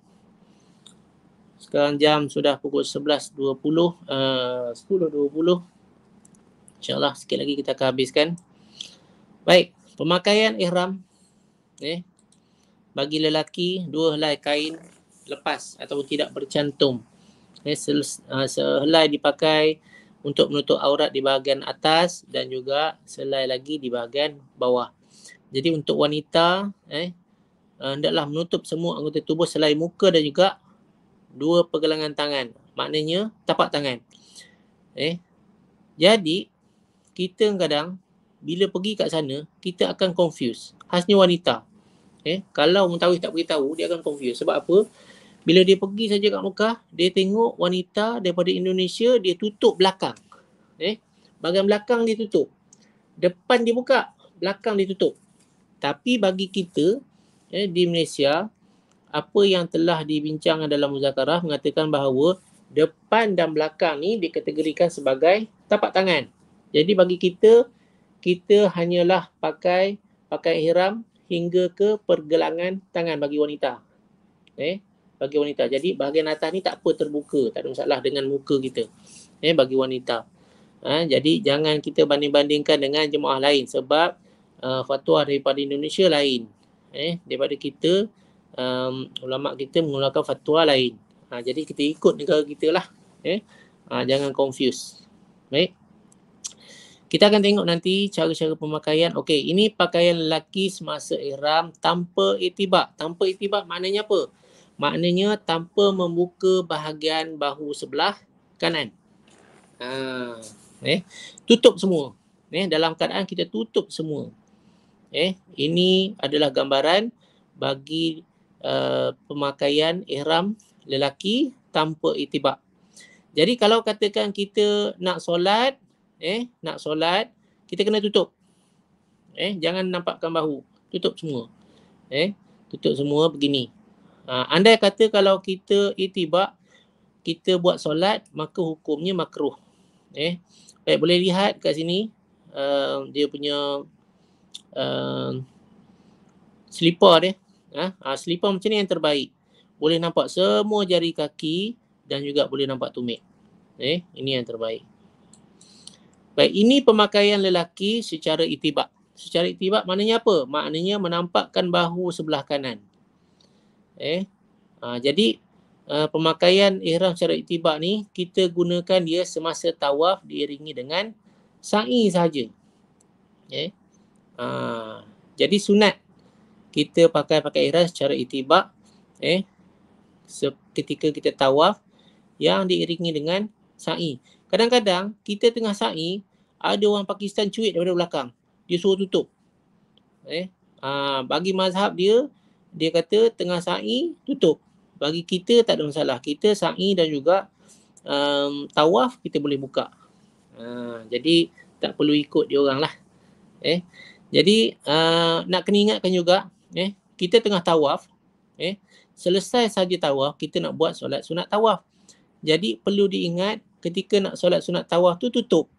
sekarang jam sudah pukul 11.20 a uh, 10.20 InsyaAllah sikit lagi kita akan habiskan. Baik, pemakaian ihram. Eh, bagi lelaki, dua helai kain lepas ataupun tidak bercantum. Eh, ah, sehelai dipakai untuk menutup aurat di bahagian atas dan juga selai lagi di bahagian bawah. Jadi untuk wanita, eh, ah, hendaklah menutup semua anggota tubuh selai muka dan juga dua pergelangan tangan. Maknanya tapak tangan. Eh, jadi kita kadang bila pergi kat sana kita akan confuse khasnya wanita okay? Eh, kalau mentawis tak beritahu dia akan confuse sebab apa bila dia pergi saja kat Mekah dia tengok wanita daripada Indonesia dia tutup belakang okay? Eh, bagian belakang dia tutup depan dia buka belakang dia tutup tapi bagi kita eh, di Malaysia apa yang telah dibincangkan dalam muzakarah mengatakan bahawa depan dan belakang ni dikategorikan sebagai tapak tangan jadi bagi kita kita hanyalah pakai pakai ihram hingga ke pergelangan tangan bagi wanita. Eh, bagi wanita. Jadi bahagian atas ni tak apa terbuka, tak ada masalah dengan muka kita. Eh, bagi wanita. Ha, jadi jangan kita banding-bandingkan dengan jemaah lain sebab uh, fatwa daripada Indonesia lain. Eh, daripada kita um, ulama kita mengeluarkan fatwa lain. Ha, jadi kita ikut negara kita lah. Eh, ha, jangan confuse. Baik. Eh? Kita akan tengok nanti cara-cara pemakaian. Okey, ini pakaian lelaki semasa ihram tanpa itibak. Tanpa itibak maknanya apa? Maknanya tanpa membuka bahagian bahu sebelah kanan. Ha, eh, tutup semua. Eh, dalam keadaan kita tutup semua. Eh, ini adalah gambaran bagi uh, pemakaian ihram lelaki tanpa itibak. Jadi kalau katakan kita nak solat, eh nak solat kita kena tutup eh jangan nampakkan bahu tutup semua eh tutup semua begini ha, andai kata kalau kita itibak kita buat solat maka hukumnya makruh eh baik boleh lihat kat sini uh, dia punya uh, selipar dia ha, ha selipar macam ni yang terbaik boleh nampak semua jari kaki dan juga boleh nampak tumit eh ini yang terbaik Baik, ini pemakaian lelaki secara itibak. Secara itibak maknanya apa? Maknanya menampakkan bahu sebelah kanan. Eh, ha, jadi uh, pemakaian ihram secara itibak ni kita gunakan dia semasa tawaf diiringi dengan sa'i sahaja. Eh, ha, jadi sunat kita pakai pakai ihram secara itibak. Eh, ketika kita tawaf yang diiringi dengan sa'i. Kadang-kadang kita tengah sa'i, ada orang Pakistan cuit daripada belakang. Dia suruh tutup. Eh, aa, ha, bagi mazhab dia, dia kata tengah sa'i tutup. Bagi kita tak ada masalah. Kita sa'i dan juga um, tawaf kita boleh buka. Aa, ha, jadi tak perlu ikut dia orang lah. Eh, jadi aa, ha, nak kena ingatkan juga, eh, kita tengah tawaf. Eh, selesai saja tawaf, kita nak buat solat sunat tawaf. Jadi perlu diingat ketika nak solat sunat tawaf tu tutup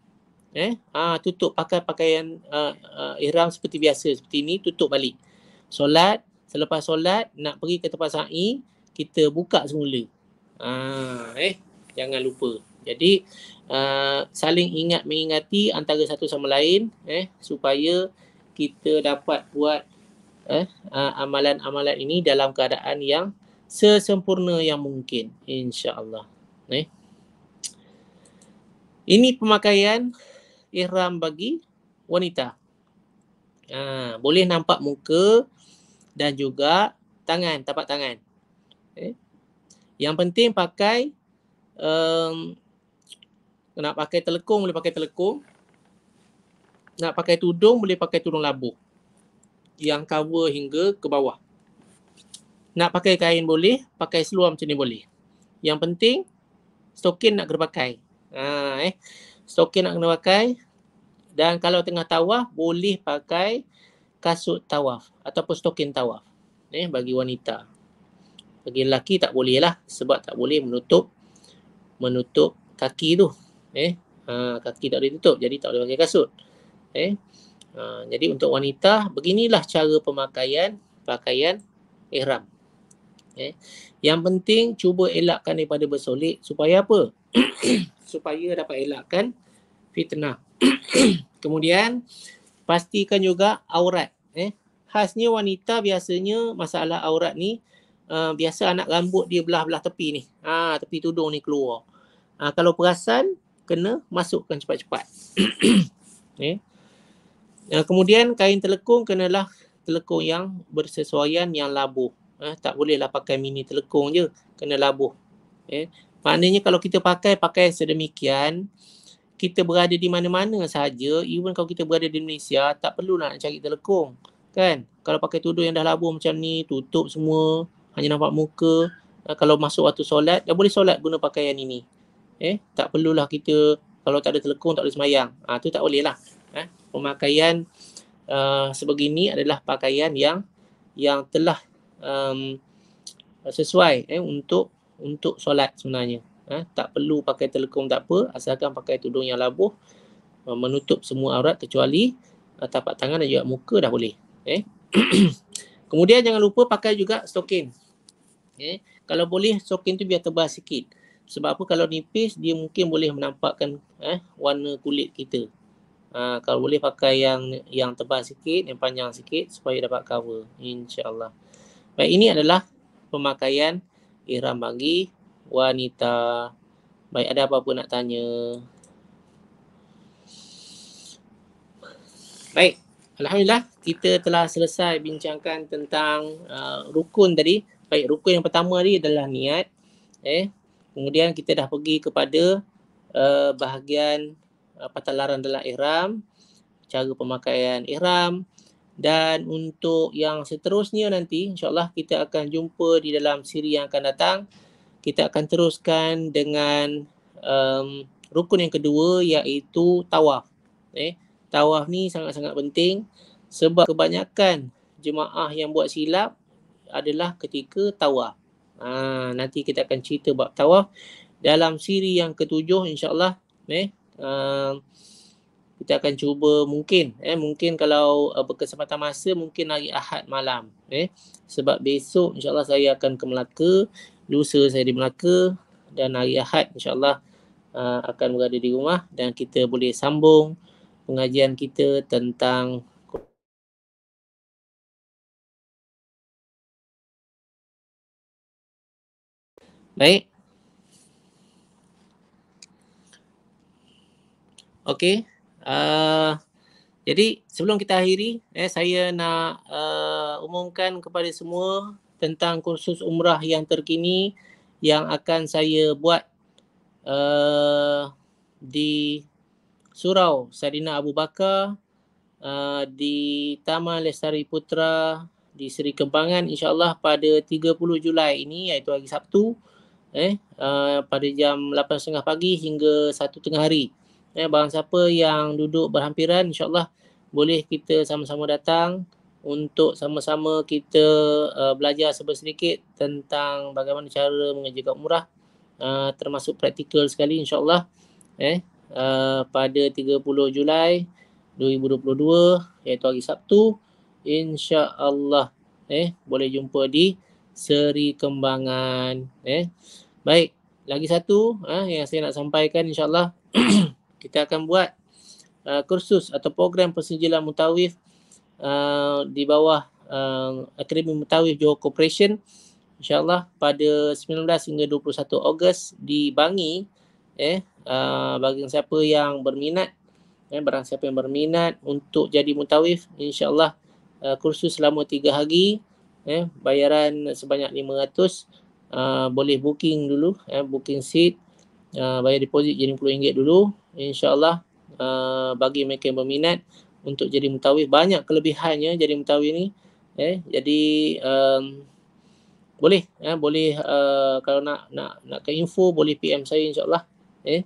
eh ah tutup pakai pakaian uh, uh, ihram seperti biasa seperti ini tutup balik solat selepas solat nak pergi ke tempat sa'i kita buka semula ah eh jangan lupa jadi uh, saling ingat mengingati antara satu sama lain eh supaya kita dapat buat eh uh, amalan-amalan ini dalam keadaan yang sesempurna yang mungkin insyaallah eh ini pemakaian ihram bagi wanita. Ha, boleh nampak muka dan juga tangan, tapak tangan. Eh? Yang penting pakai um, nak pakai telekung boleh pakai telekung. Nak pakai tudung boleh pakai tudung labu. Yang cover hingga ke bawah. Nak pakai kain boleh, pakai seluar macam ni boleh. Yang penting stokin nak kena pakai. Ha, eh stokin nak kena pakai dan kalau tengah tawaf boleh pakai kasut tawaf ataupun stokin tawaf eh bagi wanita bagi lelaki tak boleh lah sebab tak boleh menutup menutup kaki tu eh ha, kaki tak boleh tutup jadi tak boleh pakai kasut eh ha, jadi untuk wanita beginilah cara pemakaian pakaian ihram eh yang penting cuba elakkan daripada bersolek supaya apa supaya dapat elakkan fitnah. Kemudian pastikan juga aurat eh khasnya wanita biasanya masalah aurat ni uh, biasa anak rambut dia belah-belah tepi ni. Ha tepi tudung ni keluar. Ha, kalau perasan kena masukkan cepat-cepat. eh. Uh, kemudian kain telekung kenalah telekung yang bersesuaian yang labuh. Eh, tak bolehlah pakai mini telekung je, kena labuh. Eh, Maknanya kalau kita pakai, pakai sedemikian, kita berada di mana-mana saja, even kalau kita berada di Malaysia, tak perlu nak cari telekung. Kan? Kalau pakai tudung yang dah labur macam ni, tutup semua, hanya nampak muka. Eh, kalau masuk waktu solat, dah boleh solat guna pakaian ini. Eh, tak perlulah kita, kalau tak ada telekung, tak boleh semayang. Ha, ah, tu tak boleh lah. Eh? Pemakaian uh, sebegini adalah pakaian yang yang telah um, sesuai eh, untuk untuk solat sebenarnya. Eh, tak perlu pakai telekom tak apa, asalkan pakai tudung yang labuh, uh, menutup semua aurat kecuali uh, tapak tangan dan juga muka dah boleh. Eh. Kemudian jangan lupa pakai juga stokin. Eh, kalau boleh stokin tu biar tebal sikit. Sebab apa kalau nipis dia mungkin boleh menampakkan eh, warna kulit kita. Uh, kalau boleh pakai yang yang tebal sikit, yang panjang sikit supaya dapat cover. InsyaAllah. Baik, ini adalah pemakaian ihram bagi wanita. Baik, ada apa-apa nak tanya? Baik, Alhamdulillah kita telah selesai bincangkan tentang uh, rukun tadi. Baik, rukun yang pertama tadi adalah niat. Eh, Kemudian kita dah pergi kepada uh, bahagian uh, patalaran dalam ihram, cara pemakaian ihram, dan untuk yang seterusnya nanti insyaallah kita akan jumpa di dalam siri yang akan datang kita akan teruskan dengan um, rukun yang kedua iaitu tawaf eh tawaf ni sangat-sangat penting sebab kebanyakan jemaah yang buat silap adalah ketika tawaf ha, nanti kita akan cerita bab tawaf dalam siri yang ketujuh insyaallah eh um, kita akan cuba mungkin eh mungkin kalau uh, berkesempatan masa mungkin hari Ahad malam eh sebab besok insyaallah saya akan ke Melaka lusa saya di Melaka dan hari Ahad insyaallah uh, akan berada di rumah dan kita boleh sambung pengajian kita tentang Baik. Okey. Uh, jadi sebelum kita akhiri, eh, saya nak uh, umumkan kepada semua tentang kursus umrah yang terkini yang akan saya buat uh, di Surau Sarina Abu Bakar, uh, di Taman Lestari Putra, di Seri Kembangan insyaAllah pada 30 Julai ini iaitu hari Sabtu eh uh, pada jam 8.30 pagi hingga 1.30 hari ya barang siapa yang duduk berhampiran insyaallah boleh kita sama-sama datang untuk sama-sama kita uh, belajar sedikit tentang bagaimana cara mengerjakan umrah uh, termasuk praktikal sekali insyaallah eh uh, pada 30 Julai 2022 iaitu hari Sabtu insyaallah eh boleh jumpa di Seri Kembangan eh baik lagi satu eh, yang saya nak sampaikan insyaallah kita akan buat uh, kursus atau program persenjilan mutawif uh, di bawah uh, Akademi Mutawif Johor Corporation insyaallah pada 19 hingga 21 Ogos di Bangi eh uh, bagi siapa yang berminat eh barang siapa yang berminat untuk jadi mutawif insyaallah uh, kursus selama 3 hari eh bayaran sebanyak 500 uh, boleh booking dulu eh booking seat Ah, bayar deposit jadi RM50 dulu insyaallah uh, bagi mereka yang berminat untuk jadi mutawif banyak kelebihannya jadi mutawif ni eh jadi um, boleh eh boleh uh, kalau nak nak nak ke info boleh PM saya insyaallah eh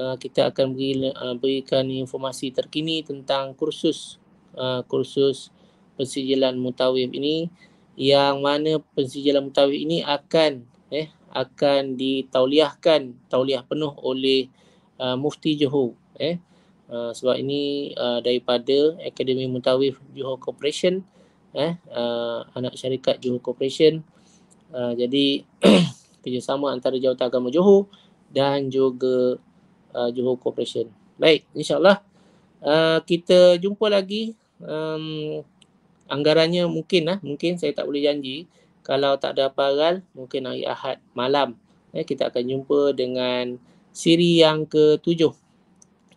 uh, kita akan beri uh, berikan informasi terkini tentang kursus uh, kursus persijilan mutawif ini yang mana persijilan mutawif ini akan eh akan ditauliahkan tauliah penuh oleh uh, mufti Johor eh uh, sebab ini uh, daripada Akademi Mutawif Johor Corporation eh uh, anak syarikat Johor Corporation uh, jadi kerjasama antara Jawatan Agama Johor dan juga uh, Johor Corporation baik insyaallah uh, kita jumpa lagi um, anggarannya mungkin lah. mungkin saya tak boleh janji kalau tak ada apalan mungkin hari Ahad malam eh kita akan jumpa dengan siri yang ke-7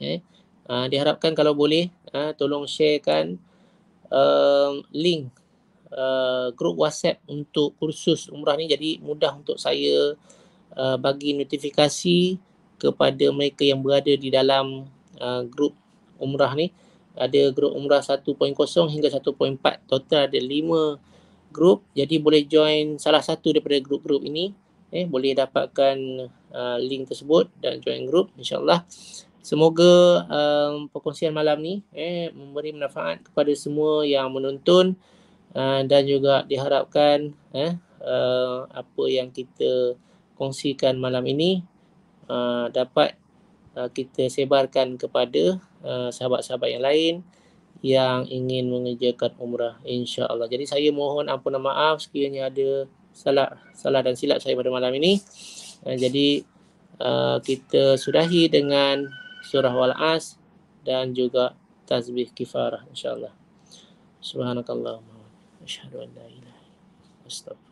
eh uh, diharapkan kalau boleh uh, tolong sharekan uh, link uh, ah, grup WhatsApp untuk kursus umrah ni jadi mudah untuk saya uh, bagi notifikasi kepada mereka yang berada di dalam uh, grup umrah ni ada grup umrah 1.0 hingga 1.4 total ada 5 group jadi boleh join salah satu daripada group-group ini eh boleh dapatkan uh, link tersebut dan join group insyaallah semoga um, perkongsian malam ni eh memberi manfaat kepada semua yang menonton uh, dan juga diharapkan eh uh, apa yang kita kongsikan malam ini uh, dapat uh, kita sebarkan kepada uh, sahabat-sahabat yang lain yang ingin mengerjakan umrah insya-Allah. Jadi saya mohon ampun dan maaf sekiranya ada salah salah dan silap saya pada malam ini. Eh, jadi uh, kita sudahi dengan surah Al-As dan juga tasbih kifarah insya-Allah. Subhanakallahumma wa bihamdika asyhadu an la ilaha illa anta astaghfiruka